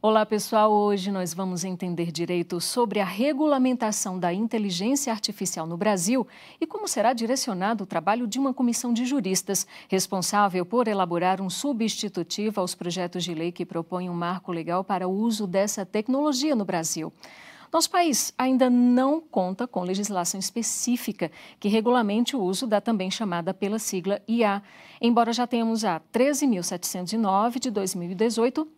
Olá pessoal, hoje nós vamos entender direito sobre a regulamentação da inteligência artificial no Brasil e como será direcionado o trabalho de uma comissão de juristas responsável por elaborar um substitutivo aos projetos de lei que propõem um marco legal para o uso dessa tecnologia no Brasil. Nosso país ainda não conta com legislação específica que regulamente o uso da também chamada pela sigla IA, embora já tenhamos a 13.709 de 2018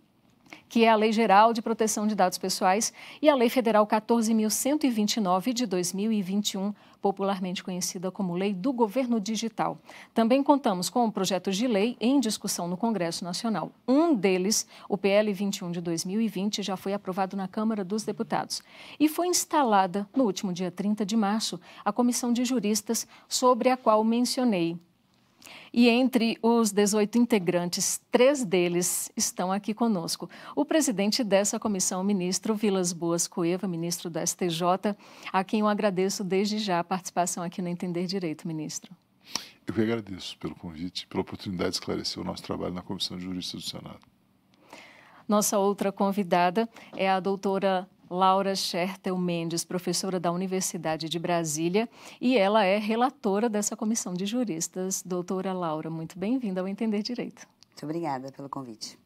que é a Lei Geral de Proteção de Dados Pessoais, e a Lei Federal 14.129 de 2021, popularmente conhecida como Lei do Governo Digital. Também contamos com projetos de lei em discussão no Congresso Nacional. Um deles, o PL 21 de 2020, já foi aprovado na Câmara dos Deputados. E foi instalada, no último dia 30 de março, a comissão de juristas sobre a qual mencionei. E entre os 18 integrantes, três deles estão aqui conosco. O presidente dessa comissão, o ministro Vilas Boas Cueva, ministro da STJ, a quem eu agradeço desde já a participação aqui no Entender Direito, ministro. Eu que agradeço pelo convite, pela oportunidade de esclarecer o nosso trabalho na Comissão de Juristas do Senado. Nossa outra convidada é a doutora Laura Schertel Mendes, professora da Universidade de Brasília, e ela é relatora dessa comissão de juristas. Doutora Laura, muito bem-vinda ao Entender Direito. Muito obrigada pelo convite.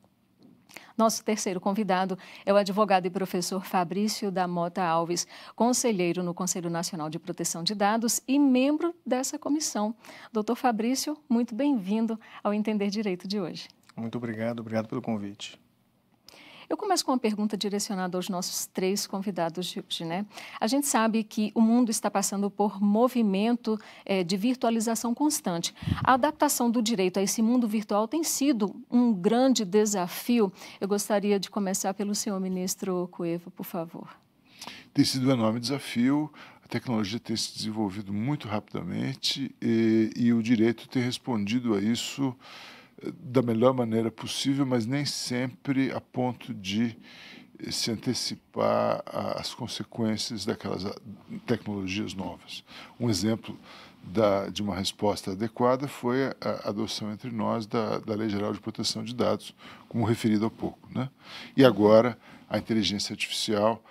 Nosso terceiro convidado é o advogado e professor Fabrício da Mota Alves, conselheiro no Conselho Nacional de Proteção de Dados e membro dessa comissão. Doutor Fabrício, muito bem-vindo ao Entender Direito de hoje. Muito obrigado, obrigado pelo convite. Eu começo com uma pergunta direcionada aos nossos três convidados de hoje, né? A gente sabe que o mundo está passando por movimento é, de virtualização constante. A adaptação do direito a esse mundo virtual tem sido um grande desafio. Eu gostaria de começar pelo senhor ministro Cueva, por favor. Tem sido um enorme desafio. A tecnologia tem se desenvolvido muito rapidamente e, eh, e o direito tem respondido a isso da melhor maneira possível, mas nem sempre a ponto de eh, se antecipar às consequências daquelas ah, tecnologias novas. Um exemplo da, de uma resposta adequada foi a adoção entre nós da, da Lei Geral de Proteção de Dados, como referido há pouco. Né? E agora a inteligência artificial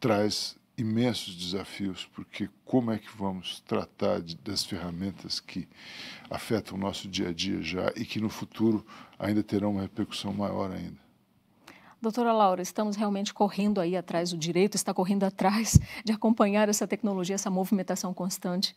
traz imensos desafios, porque como é que vamos tratar de, das ferramentas que afetam o nosso dia a dia já e que no futuro ainda terão uma repercussão maior ainda? Doutora Laura, estamos realmente correndo aí atrás, o direito está correndo atrás de acompanhar essa tecnologia, essa movimentação constante.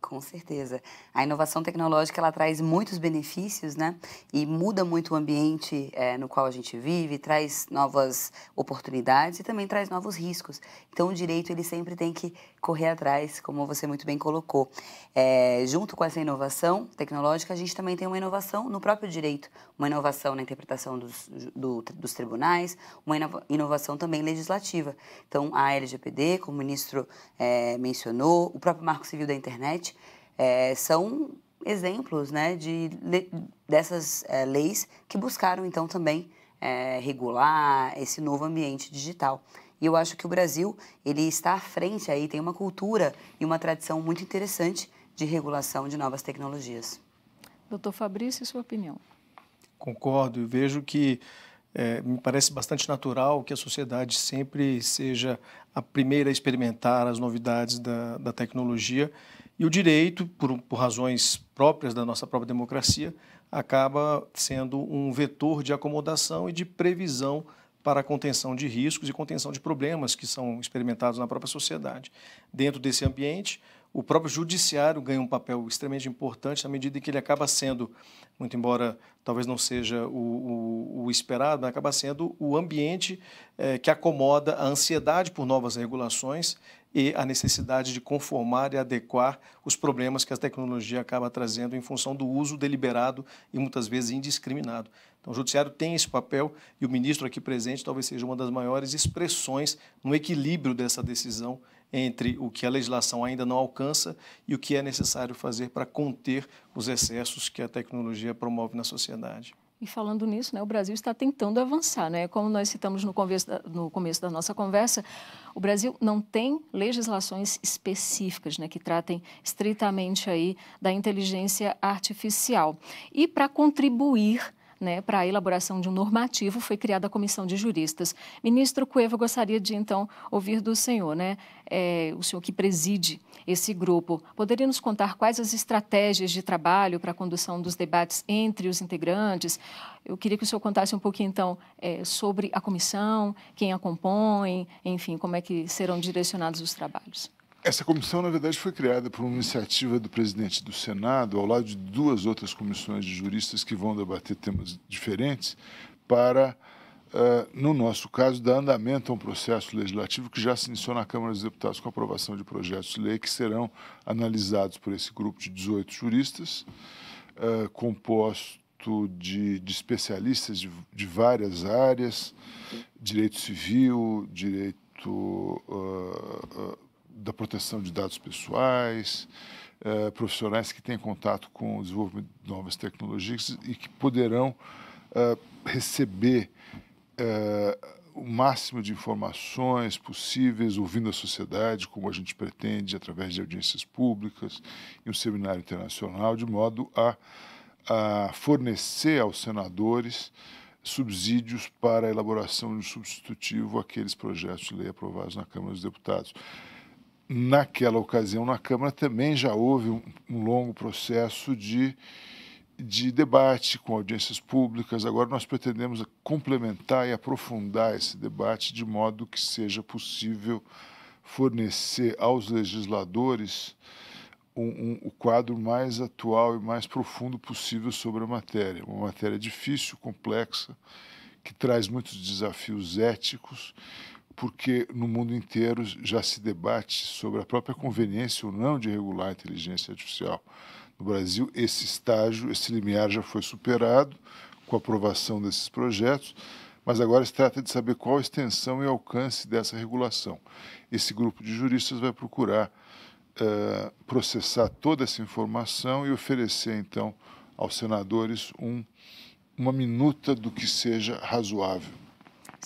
Com certeza. A inovação tecnológica ela traz muitos benefícios, né? E muda muito o ambiente é, no qual a gente vive, traz novas oportunidades e também traz novos riscos. Então o direito ele sempre tem que correr atrás, como você muito bem colocou. É, junto com essa inovação tecnológica, a gente também tem uma inovação no próprio direito, uma inovação na interpretação dos, do, dos tribunais, uma inovação também legislativa. Então a LGPD, como o ministro é, mencionou, o próprio Marco Civil da Internet é, são exemplos né, de, dessas é, leis que buscaram, então, também é, regular esse novo ambiente digital. E eu acho que o Brasil ele está à frente aí, tem uma cultura e uma tradição muito interessante de regulação de novas tecnologias. Doutor Fabrício, sua opinião? Concordo, vejo que é, me parece bastante natural que a sociedade sempre seja a primeira a experimentar as novidades da, da tecnologia e o direito, por, por razões próprias da nossa própria democracia, acaba sendo um vetor de acomodação e de previsão para a contenção de riscos e contenção de problemas que são experimentados na própria sociedade. Dentro desse ambiente, o próprio judiciário ganha um papel extremamente importante na medida em que ele acaba sendo, muito embora talvez não seja o, o, o esperado, acaba sendo o ambiente eh, que acomoda a ansiedade por novas regulações e a necessidade de conformar e adequar os problemas que a tecnologia acaba trazendo em função do uso deliberado e muitas vezes indiscriminado. Então, o judiciário tem esse papel e o ministro aqui presente talvez seja uma das maiores expressões no equilíbrio dessa decisão entre o que a legislação ainda não alcança e o que é necessário fazer para conter os excessos que a tecnologia promove na sociedade. E falando nisso, né, o Brasil está tentando avançar. Né? Como nós citamos no, da, no começo da nossa conversa, o Brasil não tem legislações específicas né, que tratem estritamente aí da inteligência artificial. E para contribuir né, para a elaboração de um normativo, foi criada a comissão de juristas. Ministro Cueva, gostaria de então ouvir do senhor, né? é, o senhor que preside esse grupo, poderia nos contar quais as estratégias de trabalho para a condução dos debates entre os integrantes? Eu queria que o senhor contasse um pouquinho, então, é, sobre a comissão, quem a compõe, enfim, como é que serão direcionados os trabalhos. Essa comissão, na verdade, foi criada por uma iniciativa do presidente do Senado, ao lado de duas outras comissões de juristas que vão debater temas diferentes, para Uh, no nosso caso, dá andamento a um processo legislativo que já se iniciou na Câmara dos Deputados com a aprovação de projetos de lei que serão analisados por esse grupo de 18 juristas, uh, composto de, de especialistas de, de, várias áreas, direito civil, direito uh, da proteção de dados pessoais, profissionais que têm contato com o desenvolvimento de novas tecnologias e que poderão receber é, o máximo de informações possíveis, ouvindo a sociedade, como a gente pretende, através de audiências públicas e um seminário internacional, de modo a, a fornecer aos senadores subsídios para a elaboração de um substitutivo àqueles projetos de lei aprovados na Câmara dos Deputados. Naquela ocasião, na Câmara também já houve um, um longo processo de de debate com audiências públicas. Agora nós pretendemos complementar e aprofundar esse debate de modo que seja possível fornecer aos legisladores um, um, o quadro mais atual e mais profundo possível sobre a matéria. Uma matéria difícil, complexa, que traz muitos desafios éticos, porque no mundo inteiro já se debate sobre a própria conveniência ou não de regular a inteligência artificial. No Brasil, esse estágio, esse limiar já foi superado com a aprovação desses projetos, mas agora se trata de saber qual a extensão e alcance dessa regulação. Esse grupo de juristas vai procurar uh, processar toda essa informação e oferecer, então, aos senadores um, uma minuta do que seja razoável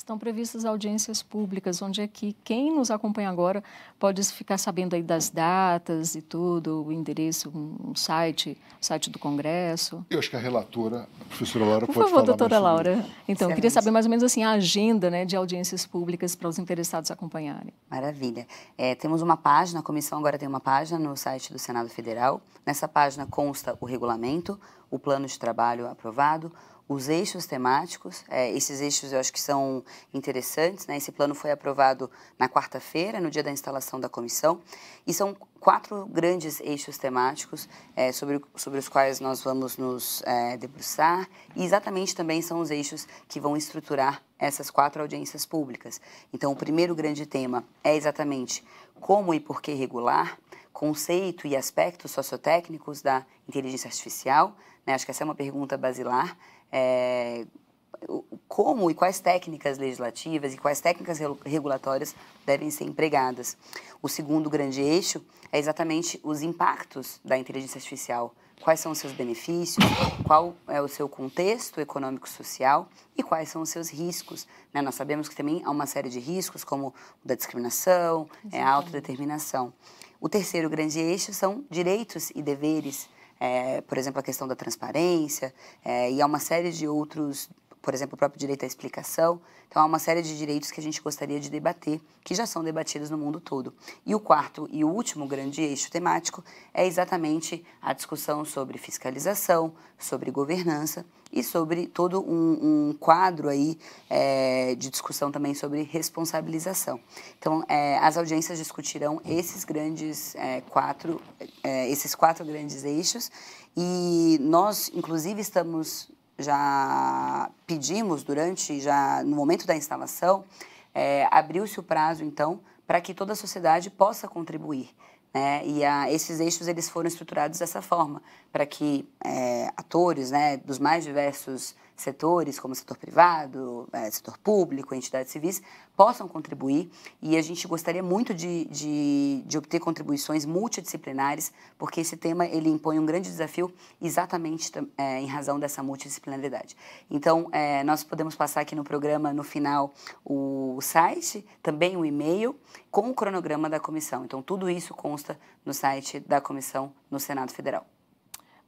estão previstas audiências públicas, onde é que quem nos acompanha agora pode ficar sabendo aí das datas e tudo, o endereço, um site, o site do Congresso. Eu acho que a relatora, a professora Laura, Por pode favor, falar doutora Laura. Sobre... Então, queria saber mais ou menos assim a agenda né, de audiências públicas para os interessados acompanharem. Maravilha. É, temos uma página, a comissão agora tem uma página no site do Senado Federal. Nessa página consta o regulamento, o plano de trabalho aprovado, os eixos temáticos. É, esses eixos eu acho que são interessantes. Né? Esse plano foi aprovado na quarta-feira, no dia da instalação da comissão, e são quatro grandes eixos temáticos é, sobre, sobre os quais nós vamos nos é, debruçar, e exatamente também são os eixos que vão estruturar essas quatro audiências públicas. Então, o primeiro grande tema é exatamente como e por que regular, conceito e aspectos sociotécnicos da inteligência artificial. Né? Acho que essa é uma pergunta basilar é, como e quais técnicas legislativas e quais técnicas regulatórias devem ser empregadas. O segundo grande eixo é exatamente os impactos da inteligência artificial. Quais são os seus benefícios, qual é o seu contexto econômico-social e quais são os seus riscos. Né? Nós sabemos que também há uma série de riscos, como o da discriminação, é a autodeterminação. O terceiro grande eixo são direitos e deveres é, por exemplo, a questão da transparência, é, e há uma série de outros por exemplo, o próprio direito à explicação. Então, há uma série de direitos que a gente gostaria de debater, que já são debatidos no mundo todo. E o quarto e o último grande eixo temático é exatamente a discussão sobre fiscalização, sobre governança e sobre todo um, um quadro aí é, de discussão também sobre responsabilização. Então, é, as audiências discutirão esses grandes é, quatro, é, esses quatro grandes eixos e nós, inclusive, estamos já pedimos durante, já no momento da instalação, é, abriu-se o prazo, então, para que toda a sociedade possa contribuir. Né? E a, esses eixos eles foram estruturados dessa forma, para que é, atores né, dos mais diversos setores como setor privado, é, setor público, entidades civis, possam contribuir e a gente gostaria muito de, de, de, obter contribuições multidisciplinares, porque esse tema ele impõe um grande desafio exatamente é, em razão dessa multidisciplinaridade. Então, é, nós podemos passar aqui no programa, no final, o site, também o e-mail, com o cronograma da comissão. Então, tudo isso consta no site da comissão no Senado Federal.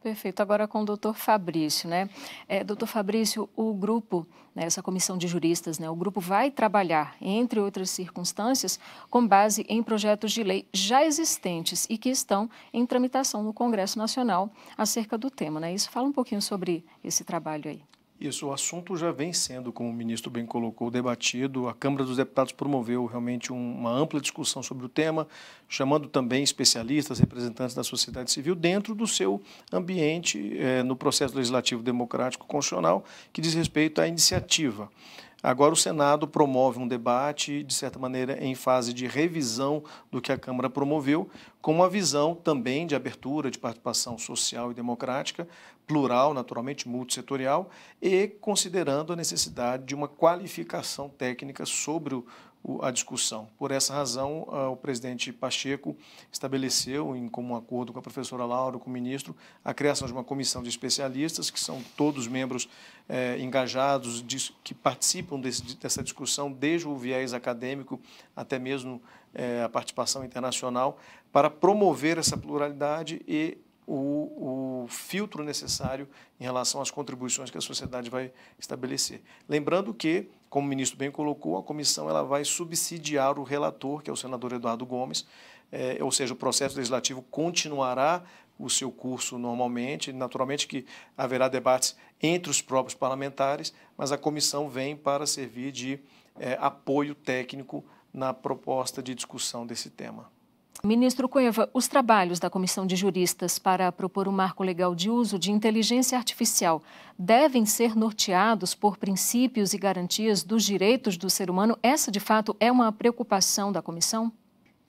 Perfeito. Agora com o doutor Fabrício, né? É, doutor Fabrício, o grupo, né, essa comissão de juristas, né, o grupo vai trabalhar, entre outras circunstâncias, com base em projetos de lei já existentes e que estão em tramitação no Congresso Nacional acerca do tema, né? Isso fala um pouquinho sobre esse trabalho aí. Isso, o assunto já vem sendo, como o ministro bem colocou, debatido. A Câmara dos Deputados promoveu realmente uma ampla discussão sobre o tema, chamando também especialistas, representantes da sociedade civil, dentro do seu ambiente eh, no processo legislativo democrático constitucional que diz respeito à iniciativa. Agora, o Senado promove um debate, de certa maneira, em fase de revisão do que a Câmara promoveu, com uma visão também de abertura, de participação social e democrática, plural, naturalmente multissetorial, e considerando a necessidade de uma qualificação técnica sobre o, o, a discussão. Por essa razão, uh, o presidente Pacheco estabeleceu, em comum acordo com a professora Laura, com o ministro, a criação de uma comissão de especialistas, que são todos membros eh, engajados, de, que participam desse, dessa discussão, desde o viés acadêmico até mesmo eh, a participação internacional, para promover essa pluralidade e o, o, filtro necessário em relação às contribuições que a sociedade vai estabelecer. Lembrando que, como o ministro bem colocou, a comissão ela vai subsidiar o relator, que é o senador Eduardo Gomes, é, ou seja, o processo legislativo continuará o seu curso normalmente, naturalmente que haverá debates entre os próprios parlamentares, mas a comissão vem para servir de é, apoio técnico na proposta de discussão desse tema. Ministro Cueva, os trabalhos da Comissão de Juristas para propor um marco legal de uso de inteligência artificial devem ser norteados por princípios e garantias dos direitos do ser humano? Essa, de fato, é uma preocupação da Comissão?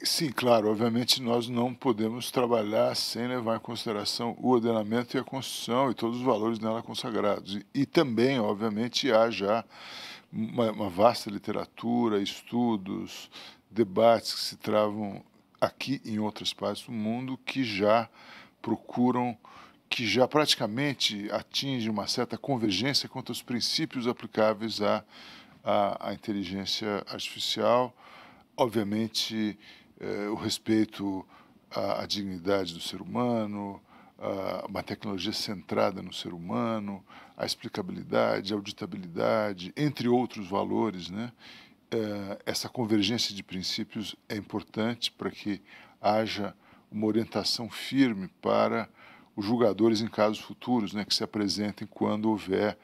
Sim, claro. Obviamente, nós não podemos trabalhar sem levar em consideração o ordenamento e a Constituição e todos os valores nela consagrados. E, também, obviamente, há já uma, uma vasta literatura, estudos, debates que se travam aqui em outras partes do mundo que já procuram, que já praticamente atingem uma certa convergência quanto aos princípios aplicáveis à, à, à inteligência artificial. Obviamente, eh, o respeito à, à, dignidade do ser humano, a, uma tecnologia centrada no ser humano, a explicabilidade, a auditabilidade, entre outros valores, né? Eh, essa convergência de princípios é importante para que haja uma orientação firme para os julgadores em casos futuros, né, que se apresentem quando houver,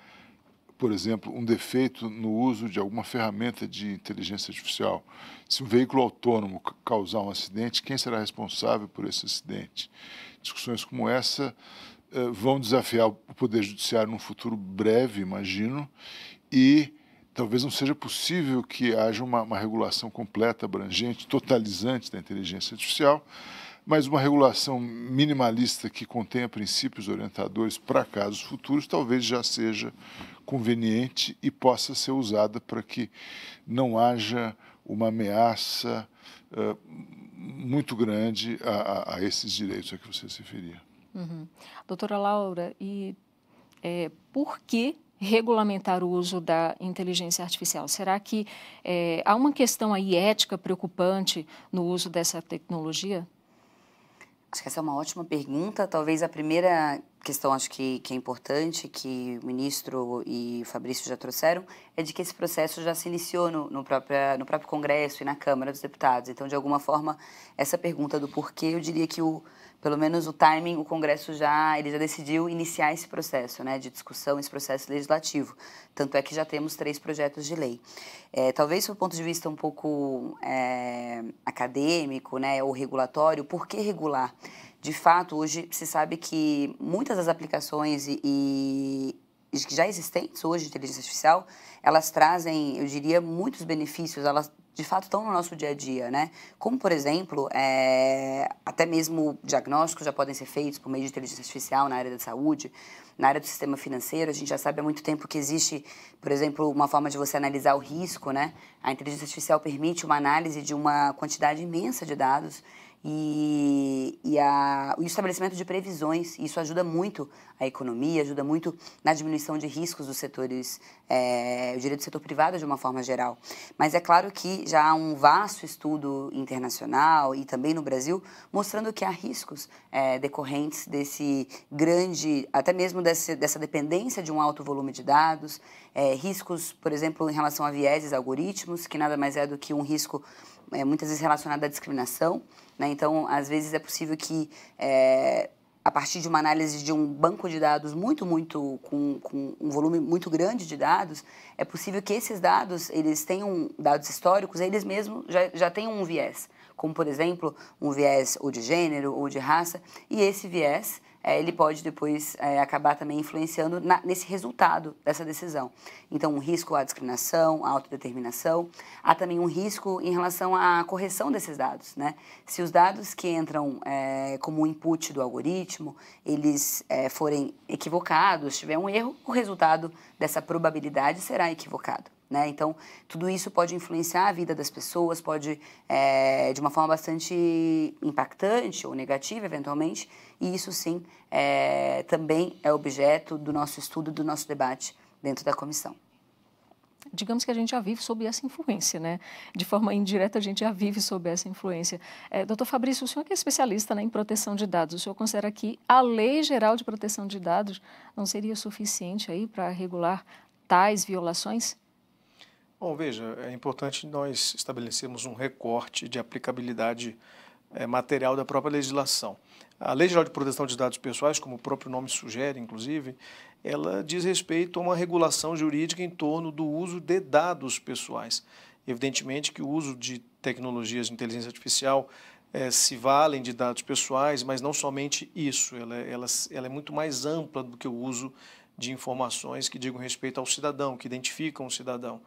por exemplo, um defeito no uso de alguma ferramenta de inteligência artificial. Se um veículo autônomo causar um acidente, quem será responsável por esse acidente? Discussões como essa eh, vão desafiar o Poder Judiciário num futuro breve, imagino, e talvez não seja possível que haja uma, uma regulação completa, abrangente, totalizante da inteligência artificial, mas uma regulação minimalista que contenha princípios orientadores para casos futuros talvez já seja conveniente e possa ser usada para que não haja uma ameaça uh, muito grande a, a, a, esses direitos a que você se referia. Uhum. Doutora Laura, e é, por que regulamentar o uso da inteligência artificial? Será que é, há uma questão aí ética preocupante no uso dessa tecnologia? Acho que essa é uma ótima pergunta. Talvez a primeira questão, acho que, que é importante, que o ministro e o Fabrício já trouxeram, é de que esse processo já se iniciou no, no, no próprio Congresso e na Câmara dos Deputados. Então, de alguma forma, essa pergunta do porquê, eu diria que o pelo menos o timing, o Congresso já, ele já decidiu iniciar esse processo né, de discussão, esse processo legislativo. Tanto é que já temos três projetos de lei. É, talvez, do ponto de vista um pouco é, acadêmico né, ou regulatório, por que regular? De fato, hoje se sabe que muitas das aplicações e, e que já existentes hoje de inteligência artificial, elas trazem, eu diria, muitos benefícios, elas de fato estão no nosso dia a dia, né? Como, por exemplo, é... até mesmo diagnósticos já podem ser feitos por meio de inteligência artificial na área da saúde, na área do sistema financeiro, a gente já sabe há muito tempo que existe, por exemplo, uma forma de você analisar o risco, né? A inteligência artificial permite uma análise de uma quantidade imensa de dados e, e a, o estabelecimento de previsões. Isso ajuda muito a economia, ajuda muito na diminuição de riscos dos setores, é, direito do setor privado de uma forma geral. Mas é claro que já há um vasto estudo internacional e também no Brasil mostrando que há riscos é, decorrentes desse grande, até mesmo desse, dessa dependência de um alto volume de dados, é, riscos, por exemplo, em relação a vieses algoritmos, que nada mais é do que um risco é, muitas vezes relacionado à discriminação. Né? Então, às vezes é possível que é, a partir de uma análise de um banco de dados muito, muito com, com, um volume muito grande de dados, é possível que esses dados, eles tenham dados históricos, eles mesmos já, já tenham um viés, como por exemplo um viés ou de gênero ou de raça, e esse viés é, ele pode depois é, acabar também influenciando na, nesse resultado dessa decisão. Então, um risco à discriminação, à autodeterminação. Há também um risco em relação à correção desses dados. Né? Se os dados que entram é, como input do algoritmo, eles é, forem equivocados, tiver um erro, o resultado dessa probabilidade será equivocado. Né? Então, tudo isso pode influenciar a vida das pessoas, pode, é, de uma forma bastante impactante ou negativa, eventualmente, e isso sim é, também é objeto do nosso estudo, do nosso debate dentro da comissão. Digamos que a gente já vive sob essa influência, né? De forma indireta, a gente já vive sob essa influência. É, doutor Fabrício, o senhor que é especialista né, em proteção de dados, o senhor considera que a Lei Geral de Proteção de Dados não seria suficiente aí para regular tais violações? Bom, veja, é importante nós estabelecermos um recorte de aplicabilidade é, material da própria legislação. A Lei Geral de Proteção de Dados Pessoais, como o próprio nome sugere, inclusive, ela diz respeito a uma regulação jurídica em torno do uso de dados pessoais. Evidentemente que o uso de tecnologias de inteligência artificial é, se valem de dados pessoais, mas não somente isso, ela, ela, ela é muito mais ampla do que o uso de informações que digam respeito ao cidadão, que identificam o cidadão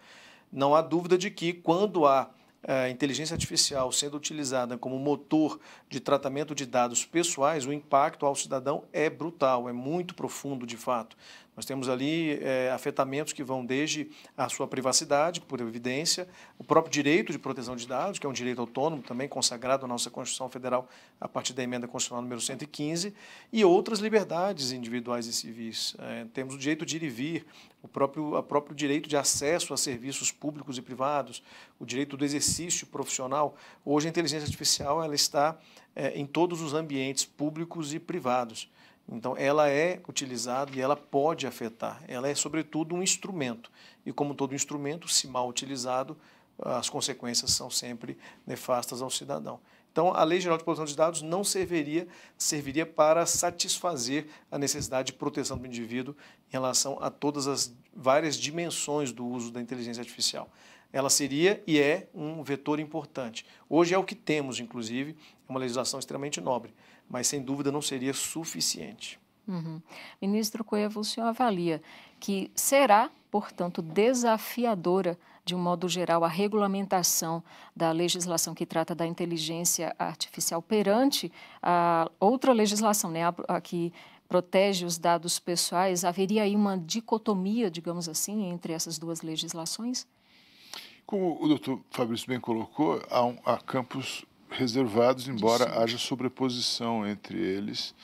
não há dúvida de que quando há a eh, inteligência artificial sendo utilizada como motor de tratamento de dados pessoais, o impacto ao cidadão é brutal, é muito profundo de fato. Nós temos ali é, afetamentos que vão desde a sua privacidade, por evidência, o próprio direito de proteção de dados, que é um direito autônomo também consagrado na nossa Constituição Federal a partir da emenda constitucional número 115, e outras liberdades individuais e civis. É, temos o direito de ir e vir, o próprio, o próprio direito de acesso a serviços públicos e privados, o direito do exercício profissional. Hoje, a inteligência artificial ela está é, em todos os ambientes públicos e privados. Então, ela é utilizada e ela pode afetar. Ela é, sobretudo, um instrumento. E, como todo instrumento, se mal utilizado, as consequências são sempre nefastas ao cidadão. Então, a Lei Geral de Proteção de Dados não serviria, serviria para satisfazer a necessidade de proteção do indivíduo em relação a todas as várias dimensões do uso da inteligência artificial. Ela seria e é um vetor importante. Hoje é o que temos, inclusive, é uma legislação extremamente nobre mas sem dúvida não seria suficiente. Uhum. Ministro Cuevo, o senhor avalia que será, portanto, desafiadora, de um modo geral, a regulamentação da legislação que trata da inteligência artificial perante a outra legislação, né, a, a que protege os dados pessoais? Haveria aí uma dicotomia, digamos assim, entre essas duas legislações? Como o doutor Fabrício bem colocou, há, um, há campos reservados, embora Sim. haja sobreposição entre eles.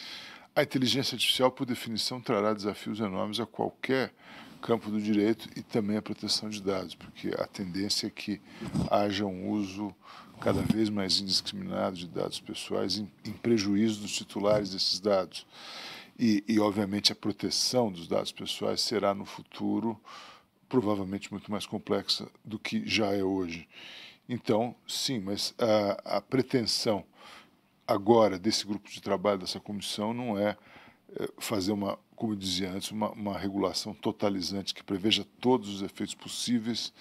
A inteligência artificial, por definição, trará desafios enormes a qualquer campo do direito e também a proteção de dados, porque a tendência é que haja um uso cada vez mais indiscriminado de dados pessoais em, em prejuízo dos titulares desses dados. E, e, obviamente, a proteção dos dados pessoais será no futuro provavelmente muito mais complexa do que já é hoje. Então, sim, mas a, a pretensão agora desse grupo de trabalho, dessa comissão, não é eh, fazer uma, como eu dizia antes, uma, uma, regulação totalizante que preveja todos os efeitos possíveis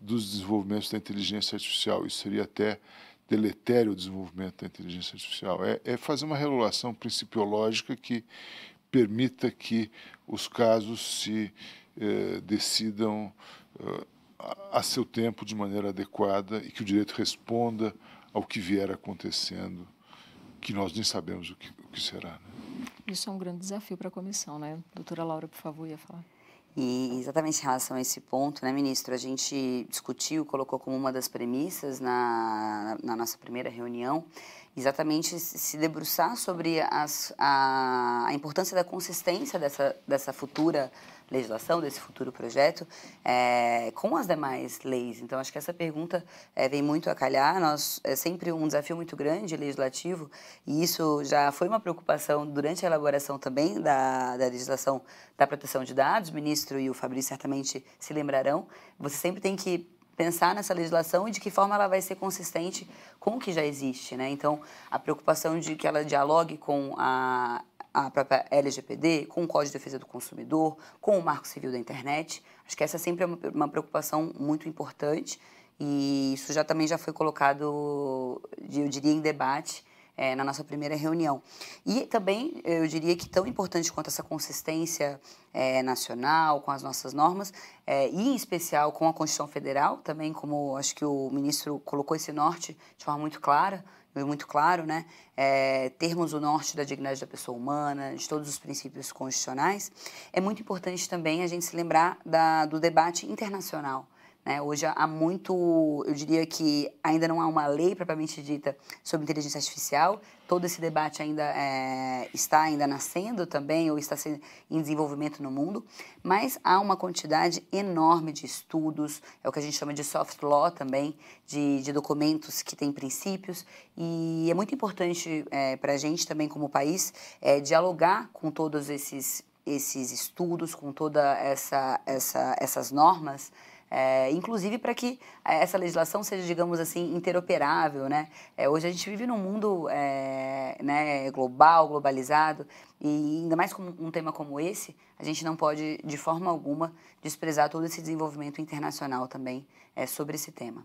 dos desenvolvimentos da inteligência artificial. Isso seria até deletério o desenvolvimento da inteligência artificial. É, é fazer uma regulação principiológica que permita que os casos se eh, decidam eh, a seu tempo, de maneira adequada, e que o direito responda ao que vier acontecendo, que nós nem sabemos o que, o que será. Né? Isso é um grande desafio para a comissão, né? Doutora Laura, por favor, ia falar. E exatamente em relação a esse ponto, né, ministro, a gente discutiu, colocou como uma das premissas na, na nossa primeira reunião, exatamente se debruçar sobre as, a, a, importância da consistência dessa, dessa futura legislação, desse futuro projeto, é, com as demais leis. Então, acho que essa pergunta é, vem muito a calhar. Nós, é sempre um desafio muito grande legislativo, e isso já foi uma preocupação durante a elaboração também da, da legislação da proteção de dados. O ministro e o Fabrício certamente se lembrarão. Você sempre tem que pensar nessa legislação e de que forma ela vai ser consistente com o que já existe, né? Então, a preocupação de que ela dialogue com a a própria LGPD, com o Código de Defesa do Consumidor, com o Marco Civil da Internet. Acho que essa sempre é uma, uma preocupação muito importante e isso já também já foi colocado, eu diria, em debate é, na nossa primeira reunião. E também, eu diria que tão importante quanto essa consistência é, nacional com as nossas normas, é, e em especial com a Constituição Federal, também como acho que o ministro colocou esse norte de forma muito clara, muito claro, né? É, termos o norte da dignidade da pessoa humana, de todos os princípios constitucionais, é muito importante também a gente se lembrar da, do debate internacional né? Hoje há muito, eu diria que ainda não há uma lei propriamente dita sobre inteligência artificial. Todo esse debate ainda é, está ainda nascendo também ou está sendo em desenvolvimento no mundo, mas há uma quantidade enorme de estudos, é o que a gente chama de soft law também, de, de documentos que têm princípios e é muito importante é, eh, para a gente também como país é, dialogar com todos esses esses estudos, com toda essa, essa essas normas é, inclusive para que é, essa legislação seja, digamos assim, interoperável, né? É, hoje a gente vive num mundo é, né, global, globalizado, e ainda mais com um tema como esse, a gente não pode, de forma alguma, desprezar todo esse desenvolvimento internacional também é, sobre esse tema.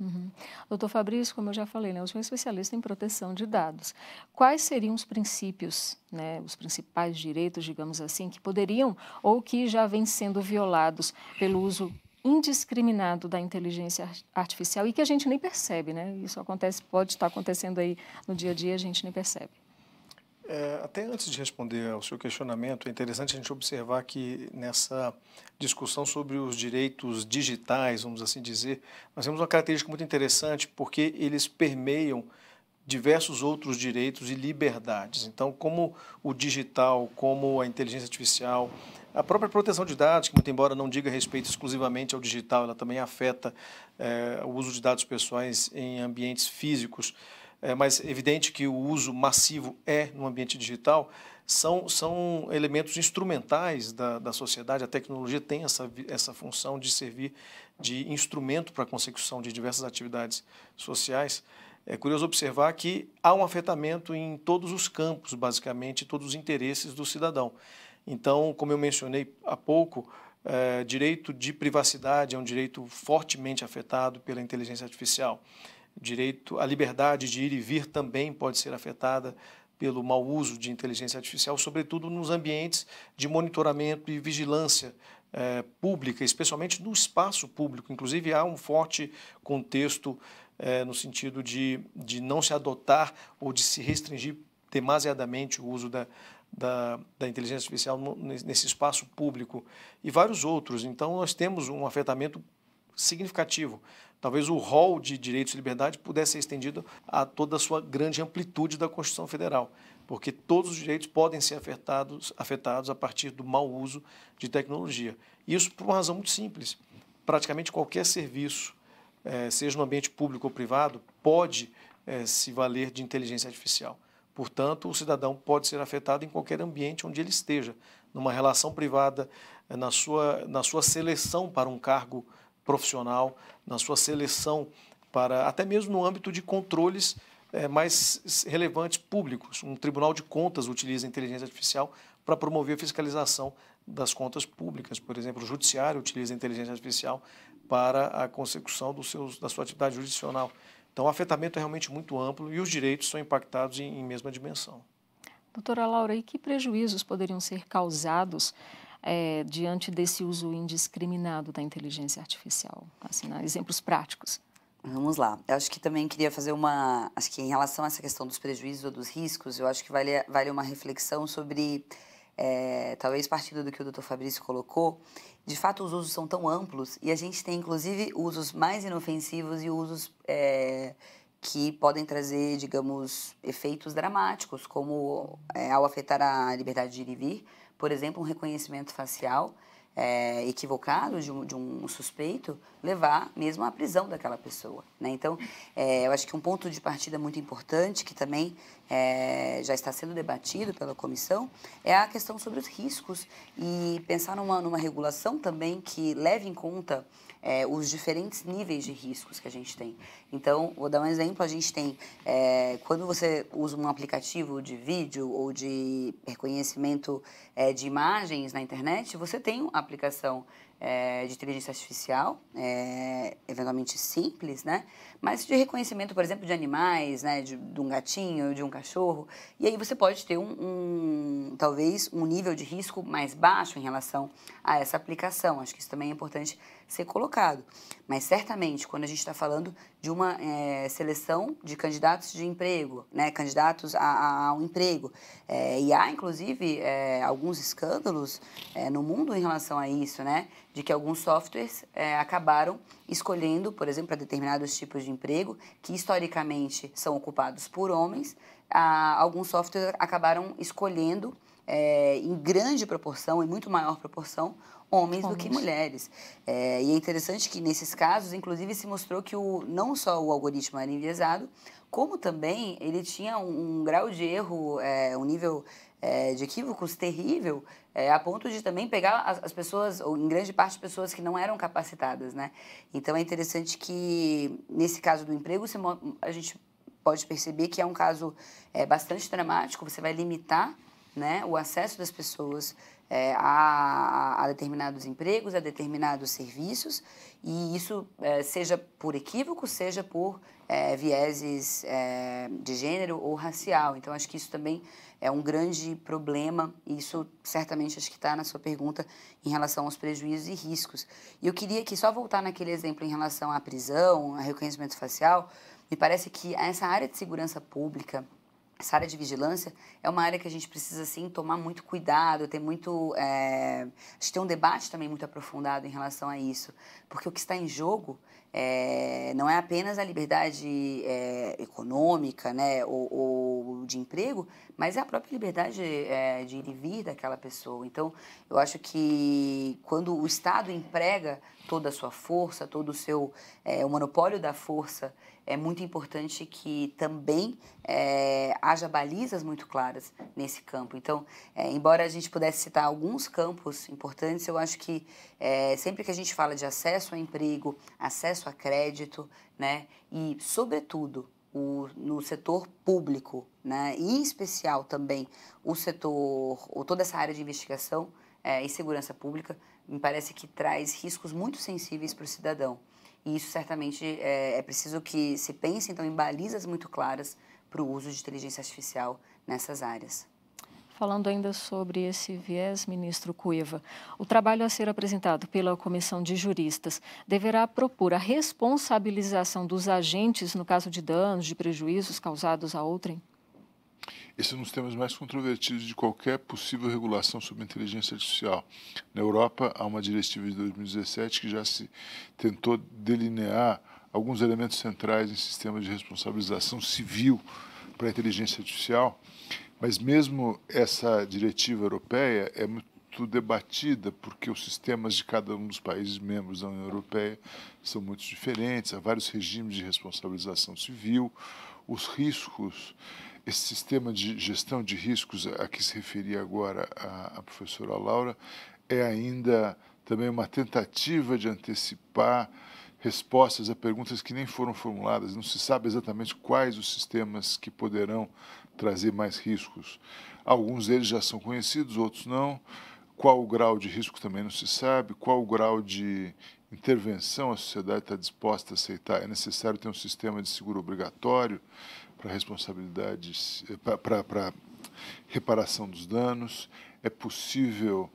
Uhum. Doutor Fabrício, como eu já falei, né, eu sou um especialista em proteção de dados. Quais seriam os princípios, né, os principais direitos, digamos assim, que poderiam ou que já vêm sendo violados pelo uso indiscriminado da inteligência artificial e que a gente nem percebe, né? Isso acontece, pode estar acontecendo aí no dia a dia, a gente nem percebe. É, até antes de responder ao seu questionamento, é interessante a gente observar que nessa discussão sobre os direitos digitais, vamos assim dizer, nós temos uma característica muito interessante porque eles permeiam diversos outros direitos e liberdades. Então, como o digital, como a inteligência artificial, a própria proteção de dados, que muito embora não diga respeito exclusivamente ao digital, ela também afeta é, o uso de dados pessoais em ambientes físicos. Eh, é, mas evidente que o uso massivo é no ambiente digital, são, são elementos instrumentais da, da sociedade. A tecnologia tem essa, essa função de servir de instrumento para a consecução de diversas atividades sociais. É curioso observar que há um afetamento em todos os campos, basicamente, todos os interesses do cidadão. Então, como eu mencionei há pouco, é, direito de privacidade é um direito fortemente afetado pela inteligência artificial. Direito à liberdade de ir e vir também pode ser afetada pelo mau uso de inteligência artificial, sobretudo nos ambientes de monitoramento e vigilância é, pública, especialmente no espaço público. Inclusive, há um forte contexto é, no sentido de, de não se adotar ou de se restringir demasiadamente o uso da, da, da inteligência artificial nesse espaço público e vários outros. Então, nós temos um afetamento significativo. Talvez o rol de direitos e liberdade pudesse ser estendido a toda a sua grande amplitude da Constituição Federal, porque todos os direitos podem ser afetados, afetados a partir do mau uso de tecnologia. Isso por uma razão muito simples. Praticamente qualquer serviço, eh, seja no ambiente público ou privado, pode eh, se valer de inteligência artificial. Portanto, o cidadão pode ser afetado em qualquer ambiente onde ele esteja, numa relação privada, eh, na sua, na sua seleção para um cargo profissional, na sua seleção para até mesmo no âmbito de controles é, mais relevantes públicos. Um tribunal de contas utiliza a inteligência artificial para promover a fiscalização das contas públicas. Por exemplo, o judiciário utiliza a inteligência artificial para a consecução seus, da sua atividade jurisdicional. Então, o afetamento é realmente muito amplo e os direitos são impactados em, em mesma dimensão. Doutora Laura, e que prejuízos poderiam ser causados é, diante desse uso indiscriminado da inteligência artificial? Assim, né, exemplos práticos. Vamos lá. Eu acho que também queria fazer uma. Acho que em relação a essa questão dos prejuízos ou dos riscos, eu acho que vale, vale uma reflexão sobre. É, talvez partindo do que o doutor Fabrício colocou, de fato os usos são tão amplos e a gente tem inclusive usos mais inofensivos e usos é, que podem trazer, digamos, efeitos dramáticos, como é, ao afetar a liberdade de ir e vir, por exemplo, um reconhecimento facial é, equivocado de um, de um, suspeito levar mesmo à prisão daquela pessoa. Né? Então, é, eu acho que um ponto de partida muito importante, que também é, já está sendo debatido pela comissão, é a questão sobre os riscos e pensar numa, numa regulação também que leve em conta é, os diferentes níveis de riscos que a gente tem. Então, vou dar um exemplo: a gente tem, é, quando você usa um aplicativo de vídeo ou de reconhecimento é, de imagens na internet, você tem uma aplicação é, de inteligência artificial, é, eventualmente simples, né? Mas de reconhecimento, por exemplo, de animais, né? De, de um gatinho, de um cachorro. E aí você pode ter um, um, talvez um nível de risco mais baixo em relação a essa aplicação. Acho que isso também é importante ser colocado. Mas certamente, quando a gente está falando de uma é, seleção de candidatos de emprego, né, candidatos a, a, a um emprego, é, e há inclusive é, alguns escândalos no mundo em relação a isso, né, de que alguns softwares acabaram escolhendo, por exemplo, para determinados tipos de emprego que historicamente são ocupados por homens, a, alguns softwares acabaram escolhendo é, em grande proporção, em muito maior proporção, homens, do que mulheres. É, e é interessante que nesses casos, inclusive, se mostrou que o, não só o algoritmo era enviesado, como também ele tinha um, um grau de erro, é, um nível é, de equívocos terrível, é, a ponto de também pegar as, as, pessoas, ou em grande parte pessoas que não eram capacitadas, né? Então é interessante que nesse caso do emprego a gente pode perceber que é um caso é, bastante dramático. Você vai limitar, né, o acesso das pessoas é, a, a, determinados empregos, a determinados serviços, e isso é, seja por equívoco, seja por é, vieses é, de gênero ou racial. Então, acho que isso também é um grande problema, e isso certamente acho que está na sua pergunta em relação aos prejuízos e riscos. E eu queria aqui só voltar naquele exemplo em relação à prisão, a reconhecimento facial, me parece que essa área de segurança pública, essa área de vigilância é uma área que a gente precisa assim tomar muito cuidado ter muito é... a gente tem um debate também muito aprofundado em relação a isso porque o que está em jogo é... não é apenas a liberdade é... econômica né ou, ou, de emprego mas é a própria liberdade de ir e vir daquela pessoa então eu acho que quando o Estado emprega toda a sua força todo o seu o monopólio da força é muito importante que também é, haja balizas muito claras nesse campo. Então, é, embora a gente pudesse citar alguns campos importantes, eu acho que é, sempre que a gente fala de acesso a emprego, acesso a crédito, né, e, sobretudo, o, no setor público, né, e em especial também o setor, ou toda essa área de investigação é, e segurança pública, me parece que traz riscos muito sensíveis para o cidadão. E isso certamente é, é preciso que se pense, então, em balizas muito claras para o uso de inteligência artificial nessas áreas. Falando ainda sobre esse viés, ministro Cueva, o trabalho a ser apresentado pela comissão de juristas deverá propor a responsabilização dos agentes no caso de danos, de prejuízos causados a outrem? Esse é um dos temas mais controvertidos de qualquer possível regulação sobre inteligência artificial. Na Europa, há uma diretiva de 2017 que já se tentou delinear alguns elementos centrais em sistemas de responsabilização civil para a inteligência artificial, mas mesmo essa diretiva europeia é muito debatida, porque os sistemas de cada um dos países membros da União Europeia são muito diferentes, há vários regimes de responsabilização civil, os riscos esse sistema de gestão de riscos a que se referia agora a, a professora Laura é ainda também uma tentativa de antecipar respostas a perguntas que nem foram formuladas. Não se sabe exatamente quais os sistemas que poderão trazer mais riscos. Alguns deles já são conhecidos, outros não. Qual o grau de risco também não se sabe. Qual o grau de intervenção a sociedade está disposta a aceitar? É necessário ter um sistema de seguro obrigatório? para responsabilidades, eh, para reparação dos danos? É possível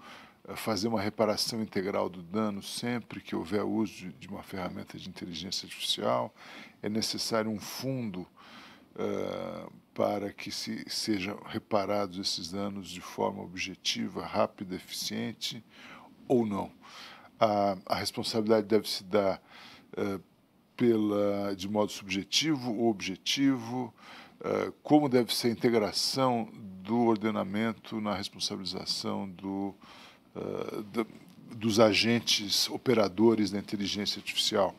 eh, fazer uma reparação integral do dano sempre que houver uso de uma ferramenta de inteligência artificial? É necessário um fundo uh, para que se, sejam reparados esses danos de forma objetiva, rápida, eficiente ou não? A, a responsabilidade deve se dar uh, pela, de modo subjetivo ou objetivo, eh, como deve ser a integração do ordenamento na responsabilização do, eh, dos agentes operadores da inteligência artificial.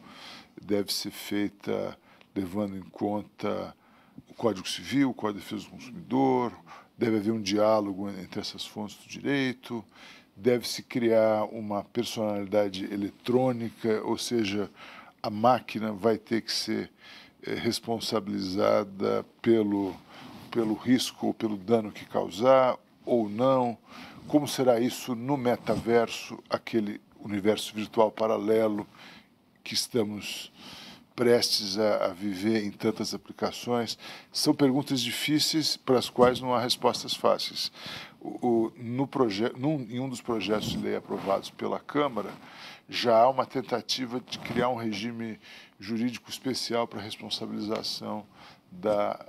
Deve ser feita levando em conta o Código Civil, o Código de Defesa do Consumidor, deve haver um diálogo entre essas fontes do direito, deve-se criar uma personalidade eletrônica, ou seja, a máquina vai ter que ser eh, responsabilizada pelo, pelo risco ou pelo dano que causar ou não? Como será isso no metaverso, aquele universo virtual paralelo que estamos prestes a, a viver em tantas aplicações? São perguntas difíceis para as quais não há respostas fáceis. O, o, no num, em um dos projetos de lei aprovados pela Câmara, já há uma tentativa de criar um regime jurídico especial para responsabilização da,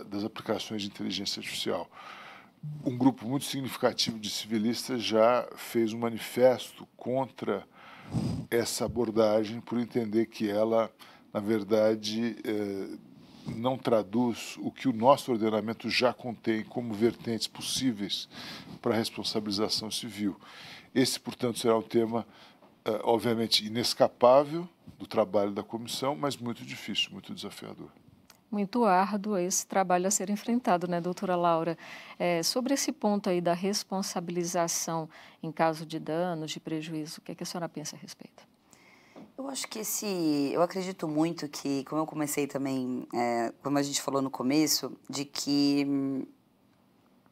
uh, das aplicações de inteligência artificial. Um grupo muito significativo de civilistas já fez um manifesto contra essa abordagem por entender que ela, na verdade, eh, não traduz o que o nosso ordenamento já contém como vertentes possíveis para a responsabilização civil. Esse, portanto, será o tema é, obviamente, inescapável do trabalho da comissão, mas muito difícil, muito desafiador muito árduo esse trabalho a ser enfrentado, né, doutora Laura? É, sobre esse ponto aí da responsabilização em caso de danos, de prejuízo, o que, é que a senhora pensa a respeito? Eu acho que esse. Eu acredito muito que, como eu comecei também, é, como a gente falou no começo, de que hum,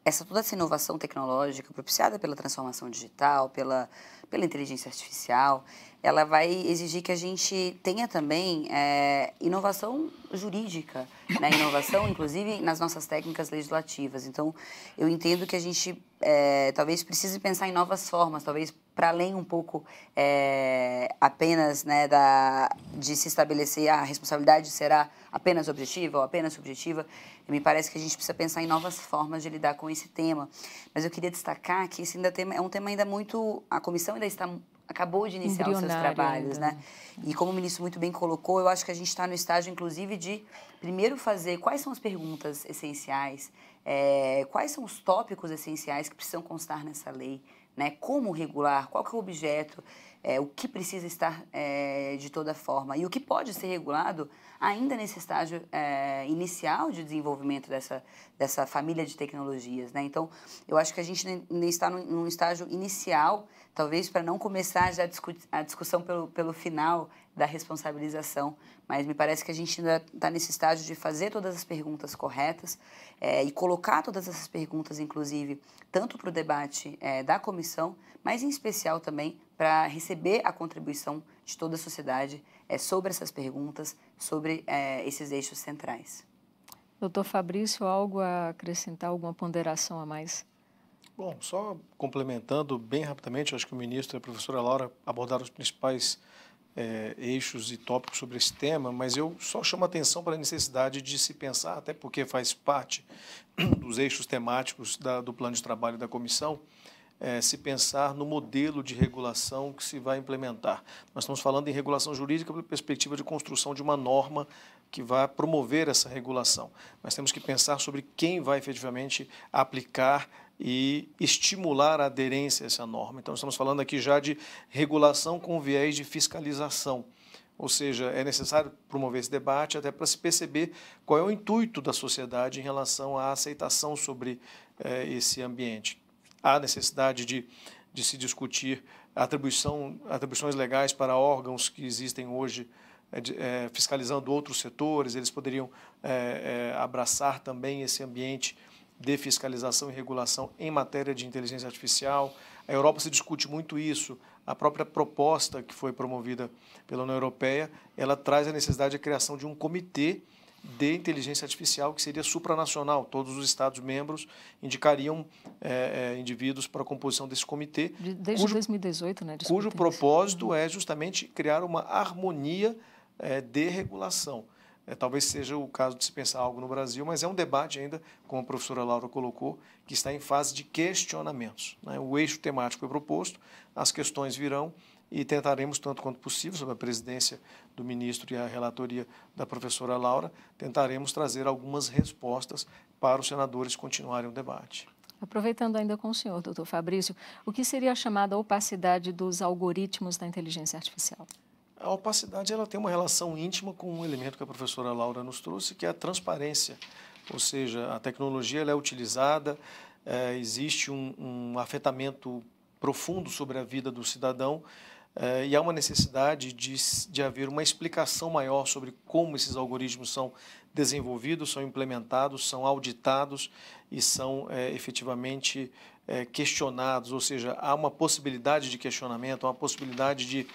essa toda essa inovação tecnológica propiciada pela transformação digital, pela, pela inteligência artificial, ela vai exigir que a gente tenha também é, inovação jurídica, né? inovação, inclusive, nas nossas técnicas legislativas. Então, eu entendo que a gente é, talvez precise pensar em novas formas, talvez para além um pouco é, apenas né, da, de se estabelecer a responsabilidade será apenas objetiva ou apenas subjetiva, me parece que a gente precisa pensar em novas formas de lidar com esse tema. Mas eu queria destacar que esse ainda é um tema ainda muito... A comissão ainda está acabou de iniciar os seus trabalhos, né? né? E como o ministro muito bem colocou, eu acho que a gente está no estágio, inclusive, de primeiro fazer quais são as perguntas essenciais, é, quais são os tópicos essenciais que precisam constar nessa lei, né? Como regular, qual que é o objeto, é, o que precisa estar é, de toda forma e o que pode ser regulado ainda nesse estágio é, inicial de desenvolvimento dessa, dessa família de tecnologias. Né? Então, eu acho que a gente ainda está num, num estágio inicial, talvez para não começar já a, discu a discussão pelo, pelo final da responsabilização, mas me parece que a gente ainda está nesse estágio de fazer todas as perguntas corretas é, e colocar todas essas perguntas, inclusive, tanto para o debate é, da comissão, mas em especial também para receber a contribuição de toda a sociedade é, sobre essas perguntas, sobre esses eixos centrais. Doutor Fabrício, algo a acrescentar, alguma ponderação a mais? Bom, só complementando bem rapidamente, acho que o ministro e a professora Laura abordaram os principais é, eixos e tópicos sobre esse tema, mas eu só chamo atenção para a necessidade de se pensar, até porque faz parte dos eixos temáticos da, do plano de trabalho da comissão, é, se pensar no modelo de regulação que se vai implementar. Nós estamos falando em regulação jurídica pela perspectiva de construção de uma norma que vai promover essa regulação, mas temos que pensar sobre quem vai efetivamente aplicar e estimular a aderência a essa norma. Então, estamos falando aqui já de regulação com viés de fiscalização. Ou seja, é necessário promover esse debate até para se perceber qual é o intuito da sociedade em relação à aceitação sobre eh, esse ambiente. Há necessidade de, de se discutir atribuição, atribuições legais para órgãos que existem hoje eh, eh fiscalizando outros setores, eles poderiam eh, eh abraçar também esse ambiente de fiscalização e regulação em matéria de inteligência artificial. A Europa se discute muito isso. A própria proposta que foi promovida pela União Europeia, ela traz a necessidade da criação de um comitê de inteligência artificial que seria supranacional. Todos os Estados-membros indicariam é, é, indivíduos para a composição desse comitê. Desde cujo, 2018, né? Cujo propósito uhum. é justamente criar uma harmonia é, de regulação. É, talvez seja o caso de se pensar algo no Brasil, mas é um debate ainda, como a professora Laura colocou, que está em fase de questionamentos. Né? O eixo temático é proposto, as questões virão e tentaremos, tanto quanto possível, sob a presidência do ministro e a relatoria da professora Laura, tentaremos trazer algumas respostas para os senadores continuarem o debate. Aproveitando ainda com o senhor, doutor Fabrício, o que seria a chamada opacidade dos algoritmos da inteligência artificial? A opacidade ela tem uma relação íntima com um elemento que a professora Laura nos trouxe, que é a transparência. Ou seja, a tecnologia ela é utilizada, é, existe um, um, afetamento profundo sobre a vida do cidadão é, e há uma necessidade de, de haver uma explicação maior sobre como esses algoritmos são desenvolvidos, são implementados, são auditados e são é, efetivamente questionados. Ou seja, há uma possibilidade de questionamento, há uma possibilidade de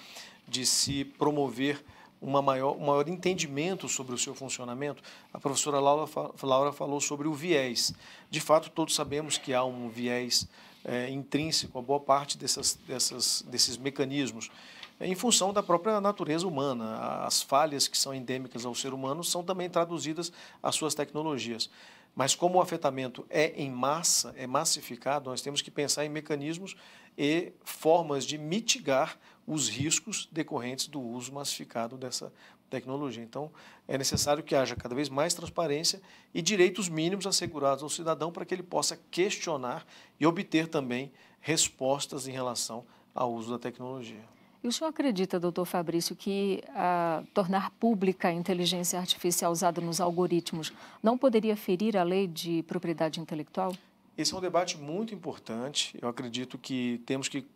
de se promover uma maior, um maior entendimento sobre o seu funcionamento. A professora Laura, Laura falou sobre o viés. De fato, todos sabemos que há um viés é, intrínseco a boa parte dessas, dessas, desses mecanismos, é, em função da própria natureza humana. As falhas que são endêmicas ao ser humano são também traduzidas às suas tecnologias. Mas como o afetamento é em massa, é massificado, nós temos que pensar em mecanismos e formas de mitigar os riscos decorrentes do uso massificado dessa tecnologia. Então, é necessário que haja cada vez mais transparência e direitos mínimos assegurados ao cidadão para que ele possa questionar e obter também respostas em relação ao uso da tecnologia. E o senhor acredita, doutor Fabrício, que ah, tornar pública a inteligência artificial usada nos algoritmos não poderia ferir a lei de propriedade intelectual? Esse é um debate muito importante. Eu acredito que temos que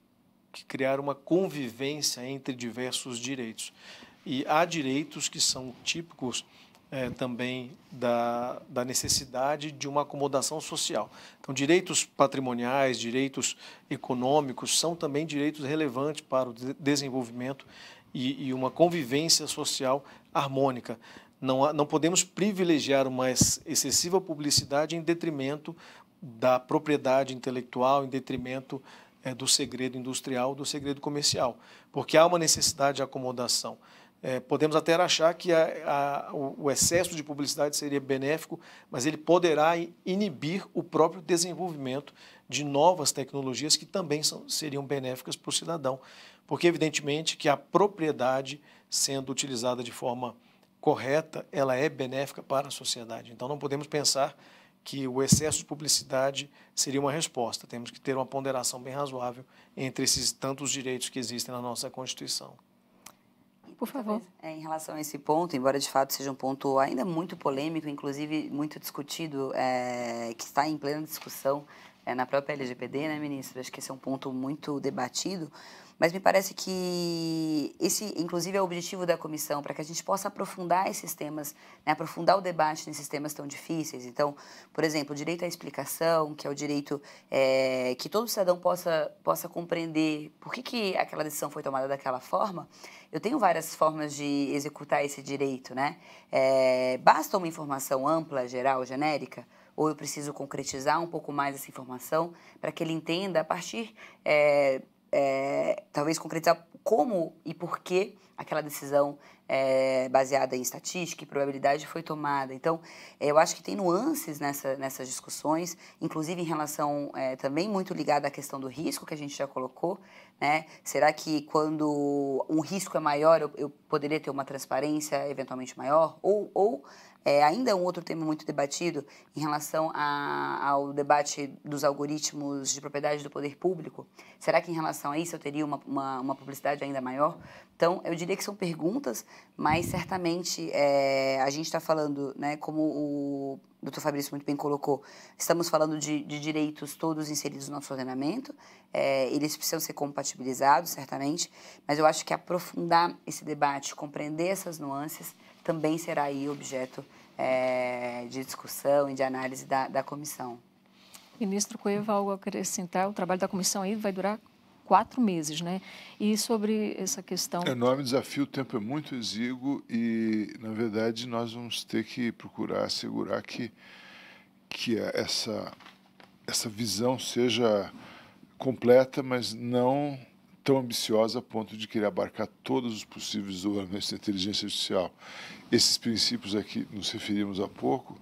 que criar uma convivência entre diversos direitos. E há direitos que são típicos é, também da, da necessidade de uma acomodação social. Então, direitos patrimoniais, direitos econômicos são também direitos relevantes para o desenvolvimento e, e uma convivência social harmônica. Não, há, não podemos privilegiar uma excessiva publicidade em detrimento da propriedade intelectual, em detrimento é, do segredo industrial, do segredo comercial, porque há uma necessidade de acomodação. É, podemos até achar que a, a, o excesso de publicidade seria benéfico, mas ele poderá inibir o próprio desenvolvimento de novas tecnologias que também são, seriam benéficas para o cidadão. Porque, evidentemente, que a propriedade sendo utilizada de forma correta, ela é benéfica para a sociedade. Então, não podemos pensar que o excesso de publicidade seria uma resposta. Temos que ter uma ponderação bem razoável entre esses tantos direitos que existem na nossa Constituição. Por favor. É, em relação a esse ponto, embora de fato seja um ponto ainda muito polêmico, inclusive muito discutido, é, que está em plena discussão é, na própria LGPD, né, ministro? Acho que esse é um ponto muito debatido. Mas me parece que esse, inclusive, é o objetivo da comissão, para que a gente possa aprofundar esses temas, né? aprofundar o debate nesses temas tão difíceis. Então, por exemplo, o direito à explicação, que é o direito é, que todo cidadão possa, possa compreender por que, que aquela decisão foi tomada daquela forma. Eu tenho várias formas de executar esse direito, né? É, basta uma informação ampla, geral, genérica? ou eu preciso concretizar um pouco mais essa informação para que ele entenda a partir é, é, talvez concretizar como e por que aquela decisão é, baseada em estatística e probabilidade foi tomada. Então, eh, eu acho que tem nuances nessa, nessas discussões, inclusive em relação é, também muito ligada à questão do risco que a gente já colocou. Né? Será que quando um risco é maior, eu, eu poderia ter uma transparência eventualmente maior? Ou, ou é, ainda é um outro tema muito debatido em relação a, ao debate dos algoritmos de propriedade do poder público. Será que em relação a isso eu teria uma, uma, uma publicidade ainda maior? Então, eu diria que são perguntas, mas certamente é, a gente está falando, né, como o doutor Fabrício muito bem colocou, estamos falando de, de direitos todos inseridos no nosso ordenamento, é, eles precisam ser compatibilizados, certamente, mas eu acho que aprofundar esse debate, compreender essas nuances, também será aí objeto é, de discussão e de análise da, da comissão. Ministro Cueva, algo a acrescentar? O trabalho da comissão aí vai durar quatro meses, né? E sobre essa questão... É enorme desafio, o tempo é muito exíguo e, na verdade, nós vamos ter que procurar assegurar que, que essa, essa visão seja completa, mas não tão ambiciosa a ponto de querer abarcar todos os possíveis desenvolvimentos da inteligência artificial. Esses princípios a que nos referimos há pouco,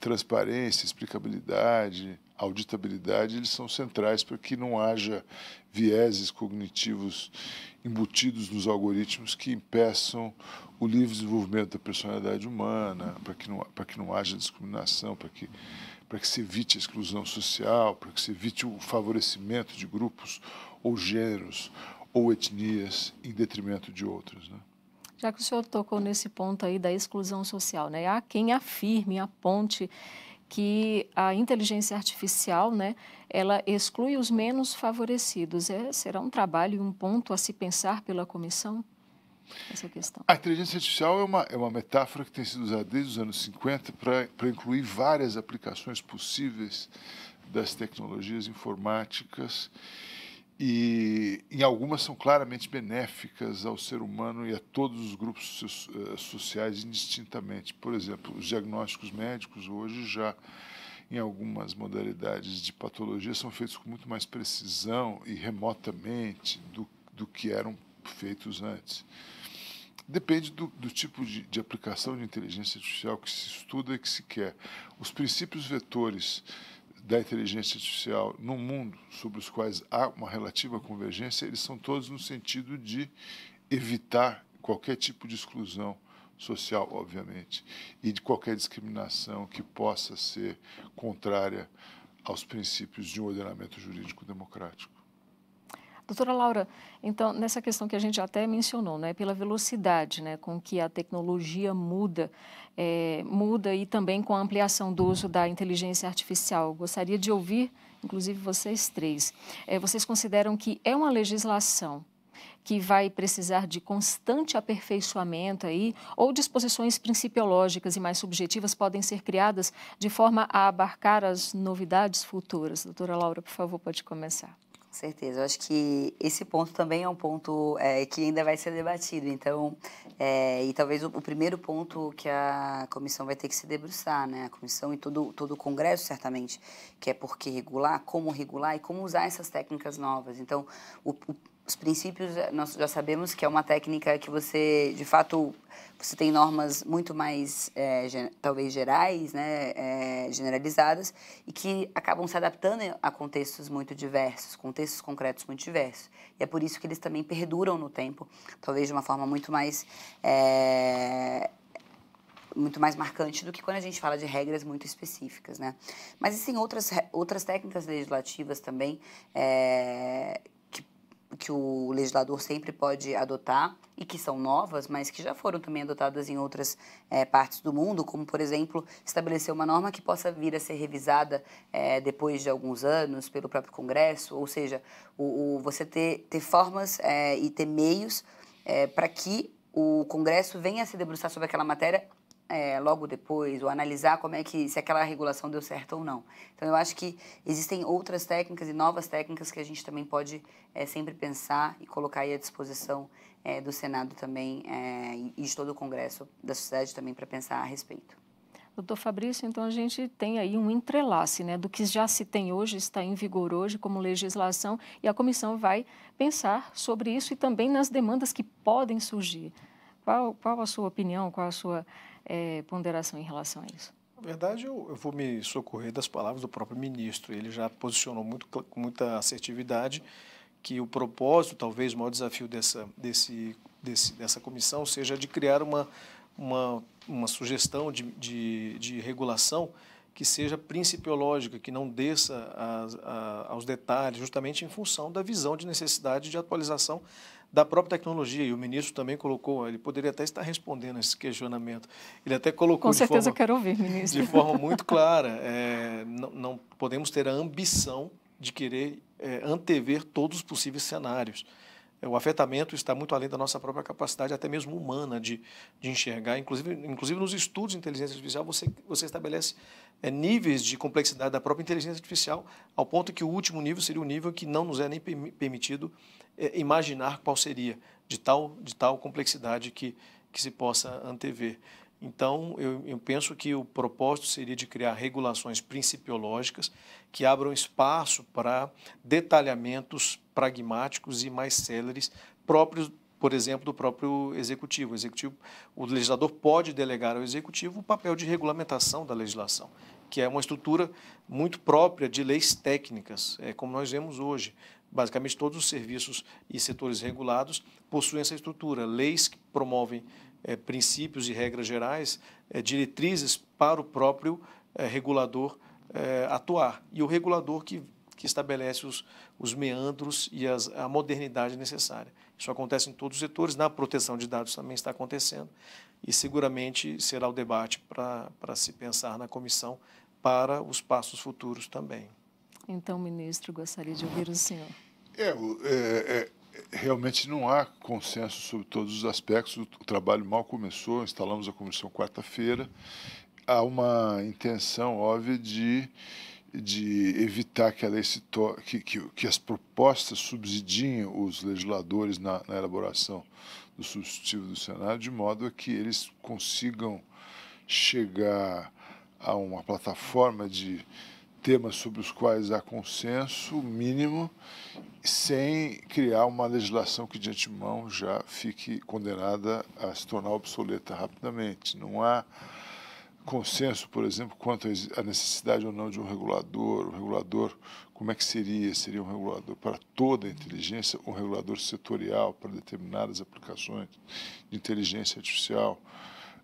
transparência, explicabilidade, auditabilidade, eles são centrais para que não haja vieses cognitivos embutidos nos algoritmos que impeçam o livre desenvolvimento da personalidade humana, para que não, para que não haja discriminação, para que, para que se evite a exclusão social, para que se evite o favorecimento de grupos ou gêneros ou etnias em detrimento de outros. Né? Já que o senhor tocou nesse ponto aí da exclusão social, né? há quem afirme, aponte que a inteligência artificial, né, ela exclui os menos favorecidos. É, será um trabalho e um ponto a se pensar pela comissão? Essa é questão. A inteligência artificial é uma, é uma metáfora que tem sido usada desde os anos 50 para incluir várias aplicações possíveis das tecnologias informáticas e em algumas são claramente benéficas ao ser humano e a todos os grupos eh, sociais indistintamente. Por exemplo, os diagnósticos médicos hoje já em algumas modalidades de patologia são feitos com muito mais precisão e remotamente do, do que eram feitos antes. Depende do, do tipo de, de aplicação de inteligência artificial que se estuda e que se quer. Os princípios vetores da inteligência artificial no mundo, sobre os quais há uma relativa convergência, eles são todos no sentido de evitar qualquer tipo de exclusão social, obviamente, e de qualquer discriminação que possa ser contrária aos princípios de um ordenamento jurídico democrático. Doutora Laura, então, nessa questão que a gente até mencionou, né, pela velocidade né, com que a tecnologia muda, é, muda e também com a ampliação do uso da inteligência artificial, gostaria de ouvir, inclusive vocês três, é, vocês consideram que é uma legislação que vai precisar de constante aperfeiçoamento aí, ou disposições principiológicas e mais subjetivas podem ser criadas de forma a abarcar as novidades futuras? Doutora Laura, por favor, pode começar. Com certeza. Eu acho que esse ponto também é um ponto é, que ainda vai ser debatido. Então, é, e talvez o, o, primeiro ponto que a comissão vai ter que se debruçar, né? A comissão e todo, todo o Congresso, certamente, que é por que regular, como regular e como usar essas técnicas novas. Então, o, o os princípios eh, nós já sabemos que é uma técnica que você de fato você tem normas muito mais é, talvez gerais né é, generalizadas e que acabam se adaptando a contextos muito diversos contextos concretos muito diversos e é por isso que eles também perduram no tempo talvez de uma forma muito mais é, muito mais marcante do que quando a gente fala de regras muito específicas, né? Mas existem outras, outras técnicas legislativas também é, que o legislador sempre pode adotar e que são novas, mas que já foram também adotadas em outras é, partes do mundo, como, por exemplo, estabelecer uma norma que possa vir a ser revisada é, depois de alguns anos pelo próprio Congresso, ou seja, o, o você ter, ter formas é, e ter meios para que o Congresso venha a se debruçar sobre aquela matéria é, logo depois ou analisar como é que se aquela regulação deu certo ou não. Então eu acho que existem outras técnicas e novas técnicas que a gente também pode é, sempre pensar e colocar à disposição é, do Senado também é, e de todo o Congresso da sociedade também para pensar a respeito. Doutor Fabrício, então a gente tem aí um entrelace né, do que já se tem hoje, está em vigor hoje como legislação, e a comissão vai pensar sobre isso e também nas demandas que podem surgir. Qual, qual a sua opinião, qual a sua é, ponderação em relação a isso? Na verdade, eu, eu, vou me socorrer das palavras do próprio ministro. Ele já posicionou muito, com muita assertividade que o propósito, talvez o maior desafio dessa, desse, desse, dessa comissão, seja de criar uma, uma, uma sugestão de, de, de regulação que seja principiológica, que não desça a, a, aos detalhes, justamente em função da visão de necessidade de atualização da própria tecnologia, e o ministro também colocou, ele poderia até estar respondendo esse questionamento. Ele até colocou. Com certeza forma, quero ouvir, ministro. De forma muito clara: é, não, não, podemos ter a ambição de querer é, antever todos os possíveis cenários. É, o afetamento está muito além da nossa própria capacidade, até mesmo humana, de, de enxergar. Inclusive, inclusive, nos estudos de inteligência artificial, você, você estabelece é, níveis de complexidade da própria inteligência artificial, ao ponto que o último nível seria o nível que não nos é nem permitido é, imaginar qual seria, de tal, de tal complexidade que, que se possa antever. Então, eu, eu, penso que o propósito seria de criar regulações principiológicas que abram espaço para detalhamentos pragmáticos e mais céleres, próprios, por exemplo, do próprio executivo. O, executivo. o legislador pode delegar ao executivo o papel de regulamentação da legislação, que é uma estrutura muito própria de leis técnicas, é, como nós vemos hoje basicamente todos os serviços e setores regulados possuem essa estrutura, leis que promovem é, princípios e regras gerais, é, diretrizes para o próprio é, regulador é, atuar. E o regulador que, que estabelece os, os meandros e as, a modernidade necessária. Isso acontece em todos os setores, na proteção de dados também está acontecendo, e seguramente será o debate para se pensar na comissão para os passos futuros também. Então, ministro, gostaria de ouvir o senhor. É, é, é, realmente não há consenso sobre todos os aspectos. O trabalho mal começou, instalamos a comissão quarta-feira. Há uma intenção óbvia de, de evitar que a se que, que, que as propostas subsidiem os legisladores na, na elaboração do substitutivo do Senado, de modo a que eles consigam chegar a uma plataforma de temas sobre os quais há consenso mínimo, sem criar uma legislação que de antemão já fique condenada a se tornar obsoleta rapidamente. Não há consenso, por exemplo, quanto à necessidade ou não de um regulador. O regulador, como é que seria? Seria um regulador para toda a inteligência, um regulador setorial para determinadas aplicações de inteligência artificial?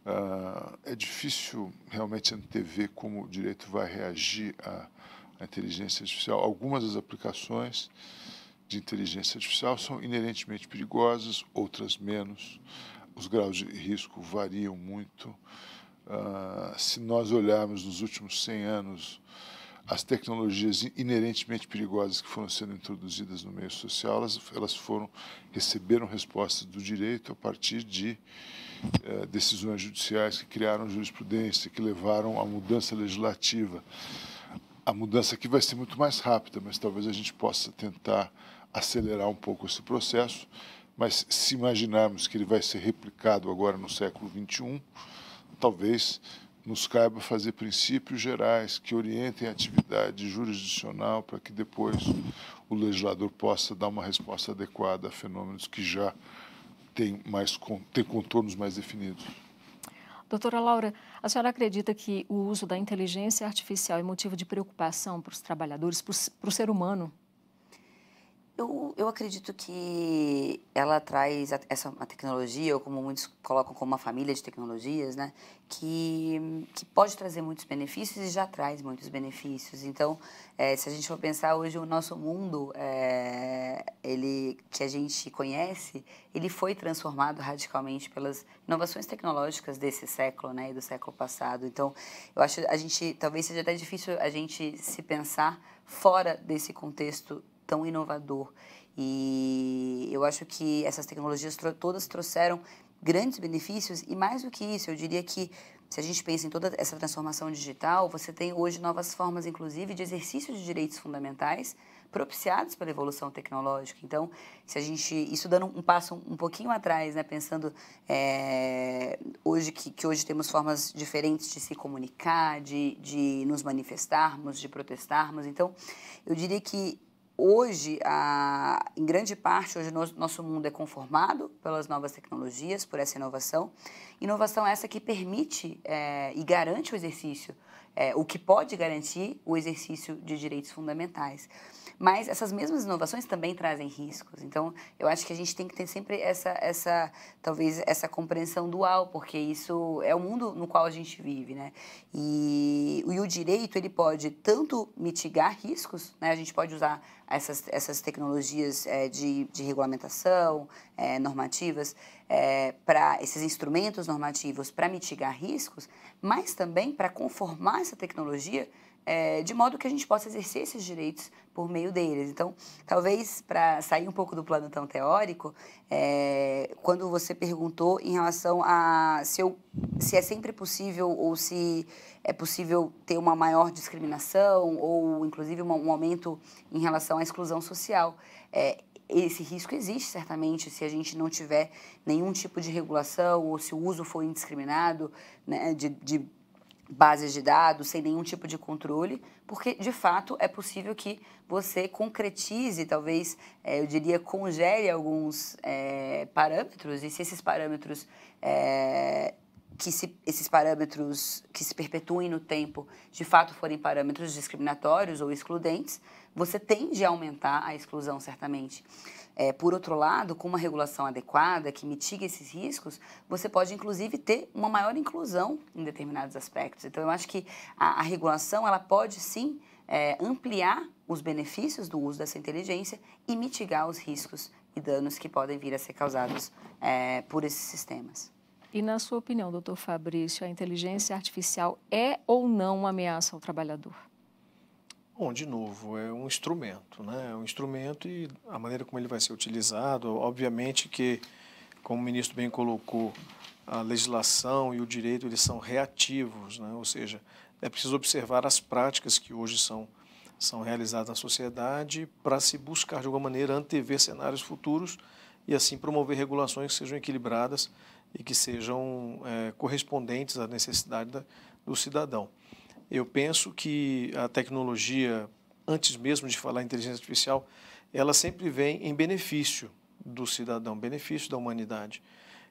Uh, é difícil realmente antever como o direito vai reagir à, à, inteligência artificial. Algumas das aplicações de inteligência artificial são inerentemente perigosas, outras menos. Os graus de risco variam muito. Uh, se nós olharmos nos últimos 100 anos, as tecnologias inerentemente perigosas que foram sendo introduzidas no meio social, elas, elas foram receberam respostas do direito a partir de eh, decisões judiciais que criaram jurisprudência, que levaram à mudança legislativa. A mudança aqui vai ser muito mais rápida, mas talvez a gente possa tentar acelerar um pouco esse processo. Mas se imaginarmos que ele vai ser replicado agora no século XXI, talvez nos caiba fazer princípios gerais que orientem a atividade jurisdicional para que depois o legislador possa dar uma resposta adequada a fenômenos que já tem, mais, tem contornos mais definidos. Doutora Laura, a senhora acredita que o uso da inteligência artificial é motivo de preocupação para os trabalhadores, para o ser humano? Eu, eu acredito que ela traz essa tecnologia, ou como muitos colocam como uma família de tecnologias, né? Que, que pode trazer muitos benefícios e já traz muitos benefícios. Então, é, se a gente for pensar hoje, o nosso mundo, é, ele que a gente conhece, ele foi transformado radicalmente pelas inovações tecnológicas desse século, né? E do século passado. Então, eu acho a gente, talvez seja até difícil a gente se pensar fora desse contexto tão inovador. E eu acho que essas tecnologias todas trouxeram grandes benefícios e mais do que isso, eu diria que se a gente pensa em toda essa transformação digital, você tem hoje novas formas, inclusive, de exercício de direitos fundamentais propiciados pela evolução tecnológica. Então, se a gente isso dando um passo um pouquinho atrás, né, pensando é, hoje que, que, hoje temos formas diferentes de se comunicar, de, de nos manifestarmos, de protestarmos. Então, eu diria que Hoje, a, em grande parte, hoje nosso, nosso mundo é conformado pelas novas tecnologias, por essa inovação. Inovação essa que permite é, e garante o exercício, é, o que pode garantir o exercício de direitos fundamentais. Mas essas mesmas inovações também trazem riscos. Então, eu acho que a gente tem que ter sempre essa, essa talvez, essa compreensão dual, porque isso é o mundo no qual a gente vive, né? E, e o direito, ele pode tanto mitigar riscos, né? A gente pode usar essas, essas tecnologias é, de, de regulamentação, é, normativas, é, para esses instrumentos normativos para mitigar riscos, mas também para conformar essa tecnologia é, de modo que a gente possa exercer esses direitos por meio deles. Então, talvez para sair um pouco do plano tão teórico, é, quando você perguntou em relação a se, eu, se é sempre possível ou se é possível ter uma maior discriminação ou, inclusive, um, um aumento em relação à exclusão social. É, esse risco existe certamente se a gente não tiver nenhum tipo de regulação ou se o uso for indiscriminado né, de, de bases de dados, sem nenhum tipo de controle, porque de fato é possível que você concretize, talvez, eh, eu diria, congele alguns é, parâmetros, e se esses parâmetros. É, que se, esses parâmetros que se perpetuem no tempo de fato forem parâmetros discriminatórios ou excludentes, você tende a aumentar a exclusão, certamente. É, por outro lado, com uma regulação adequada que mitiga esses riscos, você pode inclusive ter uma maior inclusão em determinados aspectos. Então, eu acho que a, a regulação ela pode sim é, ampliar os benefícios do uso dessa inteligência e mitigar os riscos e danos que podem vir a ser causados é, por esses sistemas. E na sua opinião, doutor Fabrício, a inteligência artificial é ou não uma ameaça ao trabalhador? Bom, de novo, é um instrumento, né? É um instrumento e a maneira como ele vai ser utilizado, obviamente que, como o ministro bem colocou, a legislação e o direito eles são reativos, né? Ou seja, é preciso observar as práticas que hoje são são realizadas na sociedade para se buscar de alguma maneira antever cenários futuros e assim promover regulações que sejam equilibradas e que sejam é, correspondentes à necessidade da, do cidadão. Eu penso que a tecnologia, antes mesmo de falar em inteligência artificial, ela sempre vem em benefício do cidadão, benefício da humanidade.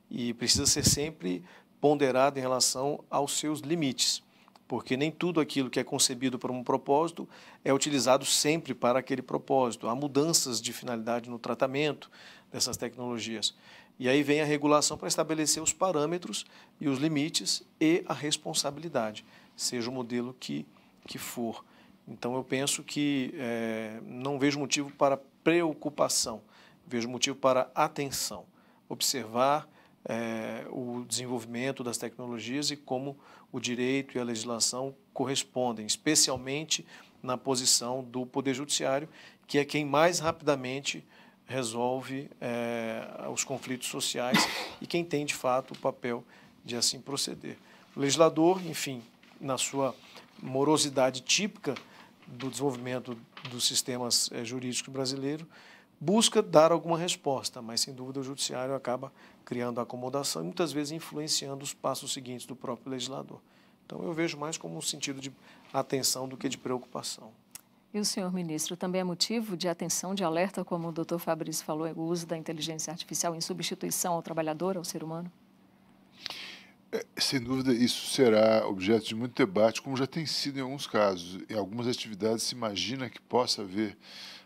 E precisa ser sempre ponderada em relação aos seus limites, porque nem tudo aquilo que é concebido para um propósito é utilizado sempre para aquele propósito. Há mudanças de finalidade no tratamento dessas tecnologias. E aí vem a regulação para estabelecer os parâmetros e os limites e a responsabilidade seja o modelo que, que for. Então, eu penso que é, não vejo motivo para preocupação, vejo motivo para atenção. Observar é, o desenvolvimento das tecnologias e como o direito e a legislação correspondem, especialmente na posição do Poder Judiciário, que é quem mais rapidamente resolve é, os conflitos sociais e quem tem, de fato, o papel de assim proceder. O legislador, enfim, na sua morosidade típica do desenvolvimento dos sistemas eh, jurídicos brasileiros, busca dar alguma resposta, mas sem dúvida o judiciário acaba criando acomodação e muitas vezes influenciando os passos seguintes do próprio legislador. Então eu vejo mais como um sentido de atenção do que de preocupação. E o senhor ministro também é motivo de atenção, de alerta, como o doutor Fabrício falou, é o uso da inteligência artificial em substituição ao trabalhador, ao ser humano? É, sem dúvida, isso será objeto de muito debate, como já tem sido em alguns casos. Em algumas atividades se imagina que possa haver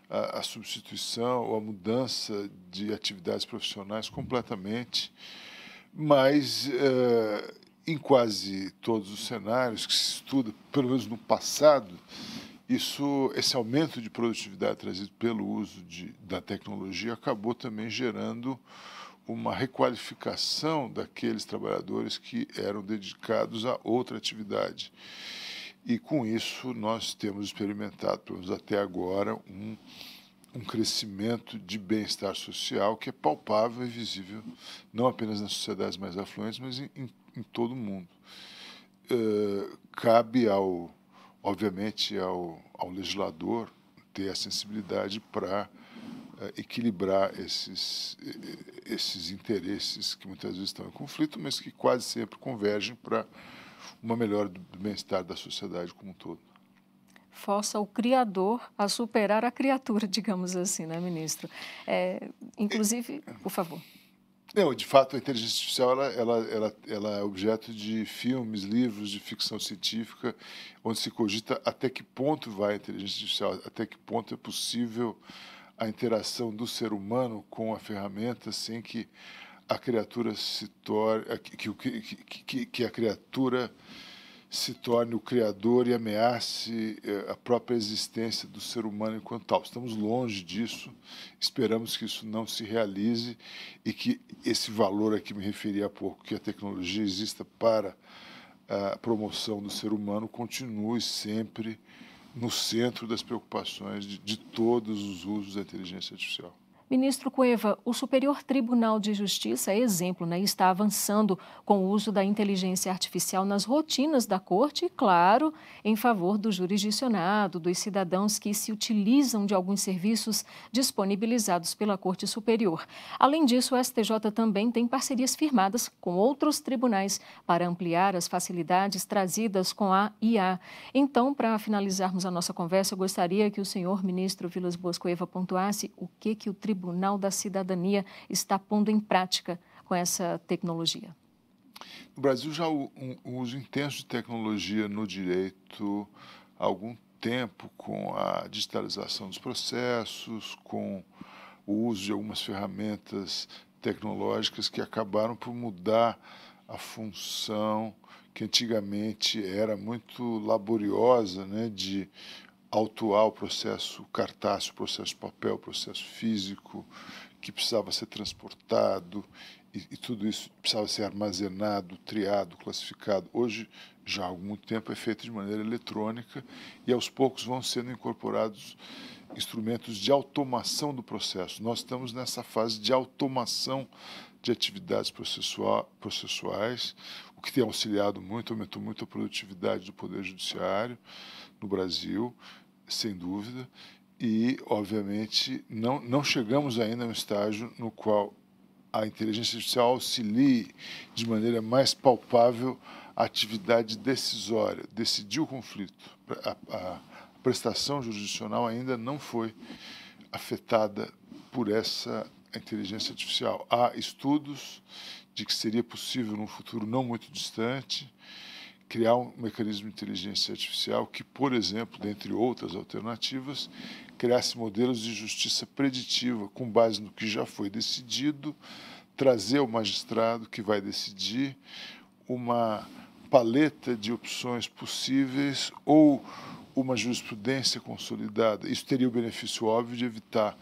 a, a substituição ou a mudança de atividades profissionais completamente, mas eh, em quase todos os cenários que se estuda, pelo menos no passado, isso, esse aumento de produtividade trazido pelo uso de, da tecnologia acabou também gerando uma requalificação daqueles trabalhadores que eram dedicados a outra atividade. E com isso nós temos experimentado, pelo menos até agora, um, um crescimento de bem-estar social que é palpável e visível, não apenas nas sociedades mais afluentes, mas em, em, em todo o mundo. Uh, cabe ao, obviamente, ao, ao legislador ter a sensibilidade para eh, equilibrar esses, eh, esses interesses que muitas vezes estão em conflito, mas que quase sempre convergem para uma melhora do bem-estar da sociedade como um todo. Força o criador a superar a criatura, digamos assim, né, ministro? É, inclusive, é, por favor. Não, de fato, a inteligência artificial ela, ela, ela, ela é objeto de filmes, livros de ficção científica, onde se cogita até que ponto vai a inteligência artificial, até que ponto é possível a interação do ser humano com a ferramenta sem que a criatura se torne que, que, que, que a criatura se torne o criador e ameace eh, a própria existência do ser humano enquanto tal. Estamos longe disso, esperamos que isso não se realize e que esse valor a que me referi há pouco, que a tecnologia exista para a promoção do ser humano, continue sempre no centro das preocupações de, de todos os usos da inteligência artificial. Ministro Cueva, o Superior Tribunal de Justiça é exemplo né, e está avançando com o uso da inteligência artificial nas rotinas da corte, claro, em favor do jurisdicionado, dos cidadãos que se utilizam de alguns serviços disponibilizados pela Corte Superior. Além disso, o STJ também tem parcerias firmadas com outros tribunais para ampliar as facilidades trazidas com a IA. Então, para finalizarmos a nossa conversa, eu gostaria que o senhor ministro Vilas Boas Cueva pontuasse o que, que o tribunal Tribunal da Cidadania está pondo em prática com essa tecnologia? No Brasil, já o, um uso intenso de tecnologia no direito há algum tempo, com a digitalização dos processos, com o uso de algumas ferramentas tecnológicas que acabaram por mudar a função que antigamente era muito laboriosa, né, de autuar o processo cartaz, o processo papel, o processo físico, que precisava ser transportado e, e, tudo isso precisava ser armazenado, triado, classificado. Hoje, já há algum tempo, é feito de maneira eletrônica e aos poucos vão sendo incorporados instrumentos de automação do processo. Nós estamos nessa fase de automação de atividades processuais, o que tem auxiliado muito, aumentou muito a produtividade do Poder Judiciário no Brasil sem dúvida, e, obviamente, não, não chegamos ainda a um estágio no qual a inteligência artificial auxilie de maneira mais palpável a atividade decisória, decidir o conflito. A, a, prestação jurisdicional ainda não foi afetada por essa inteligência artificial. Há estudos de que seria possível, num futuro não muito distante, criar um mecanismo de inteligência artificial que, por exemplo, dentre outras alternativas, criasse modelos de justiça preditiva com base no que já foi decidido, trazer o magistrado que vai decidir uma paleta de opções possíveis ou uma jurisprudência consolidada. Isso teria o benefício óbvio de evitar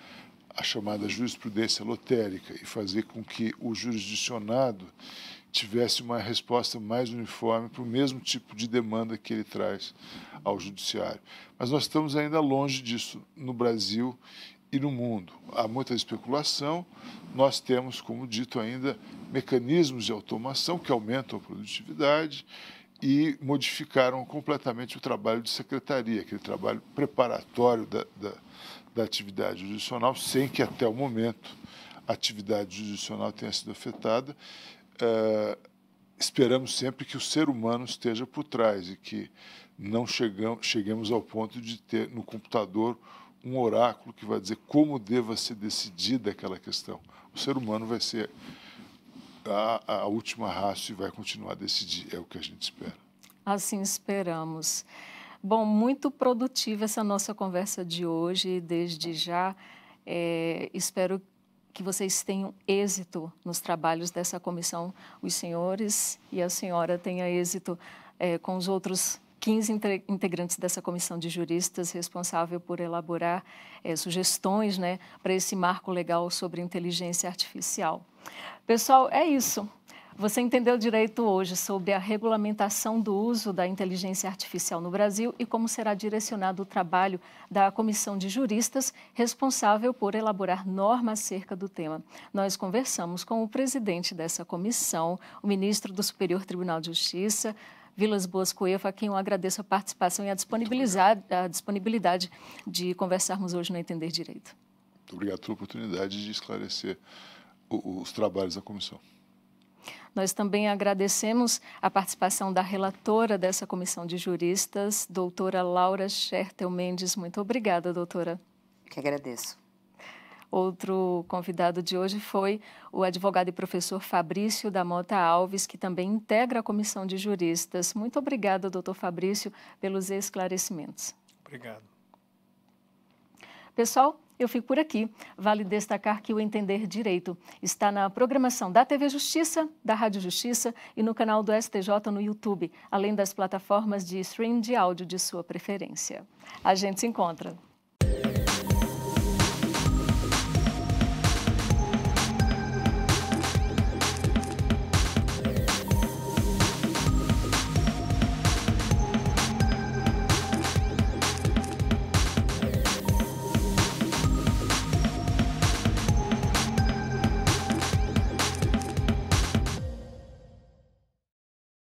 a chamada jurisprudência lotérica e fazer com que o jurisdicionado tivesse uma resposta mais uniforme para o mesmo tipo de demanda que ele traz ao judiciário. Mas nós estamos ainda longe disso no Brasil e no mundo. Há muita especulação, nós temos, como dito ainda, mecanismos de automação que aumentam a produtividade e modificaram completamente o trabalho de secretaria, aquele trabalho preparatório da, da, da atividade judicial, sem que até o momento a atividade judicial tenha sido afetada. Eh, esperamos sempre que o ser humano esteja por trás e que não chegamos, cheguemos ao ponto de ter no computador um oráculo que vai dizer como deva ser decidida aquela questão. O ser humano vai ser a, a última raça e vai continuar a decidir. É o que a gente espera. Assim esperamos. Bom, muito produtiva essa nossa conversa de hoje. Desde já, é, espero que vocês tenham êxito nos trabalhos dessa comissão, os senhores e a senhora tenha êxito é, com os outros 15 integrantes dessa comissão de juristas responsável por elaborar é, sugestões né, para esse marco legal sobre inteligência artificial. Pessoal, é isso. Você entendeu direito hoje sobre a regulamentação do uso da inteligência artificial no Brasil e como será direcionado o trabalho da comissão de juristas responsável por elaborar normas acerca do tema. Nós conversamos com o presidente dessa comissão, o ministro do Superior Tribunal de Justiça, Vilas Boas Cueva, a quem eu agradeço a participação e a disponibilidade, a disponibilidade de conversarmos hoje no Entender Direito. Muito obrigado pela oportunidade de esclarecer os trabalhos da comissão. Nós também agradecemos a participação da relatora dessa comissão de juristas, doutora Laura Schertel Mendes. Muito obrigada, doutora. Que agradeço. Outro convidado de hoje foi o advogado e professor Fabrício da Mota Alves, que também integra a comissão de juristas. Muito obrigada, doutor Fabrício, pelos esclarecimentos. Obrigado. Pessoal, eu fico por aqui. Vale destacar que o Entender Direito está na programação da TV Justiça, da Rádio Justiça e no canal do STJ no YouTube, além das plataformas de stream de áudio de sua preferência. A gente se encontra.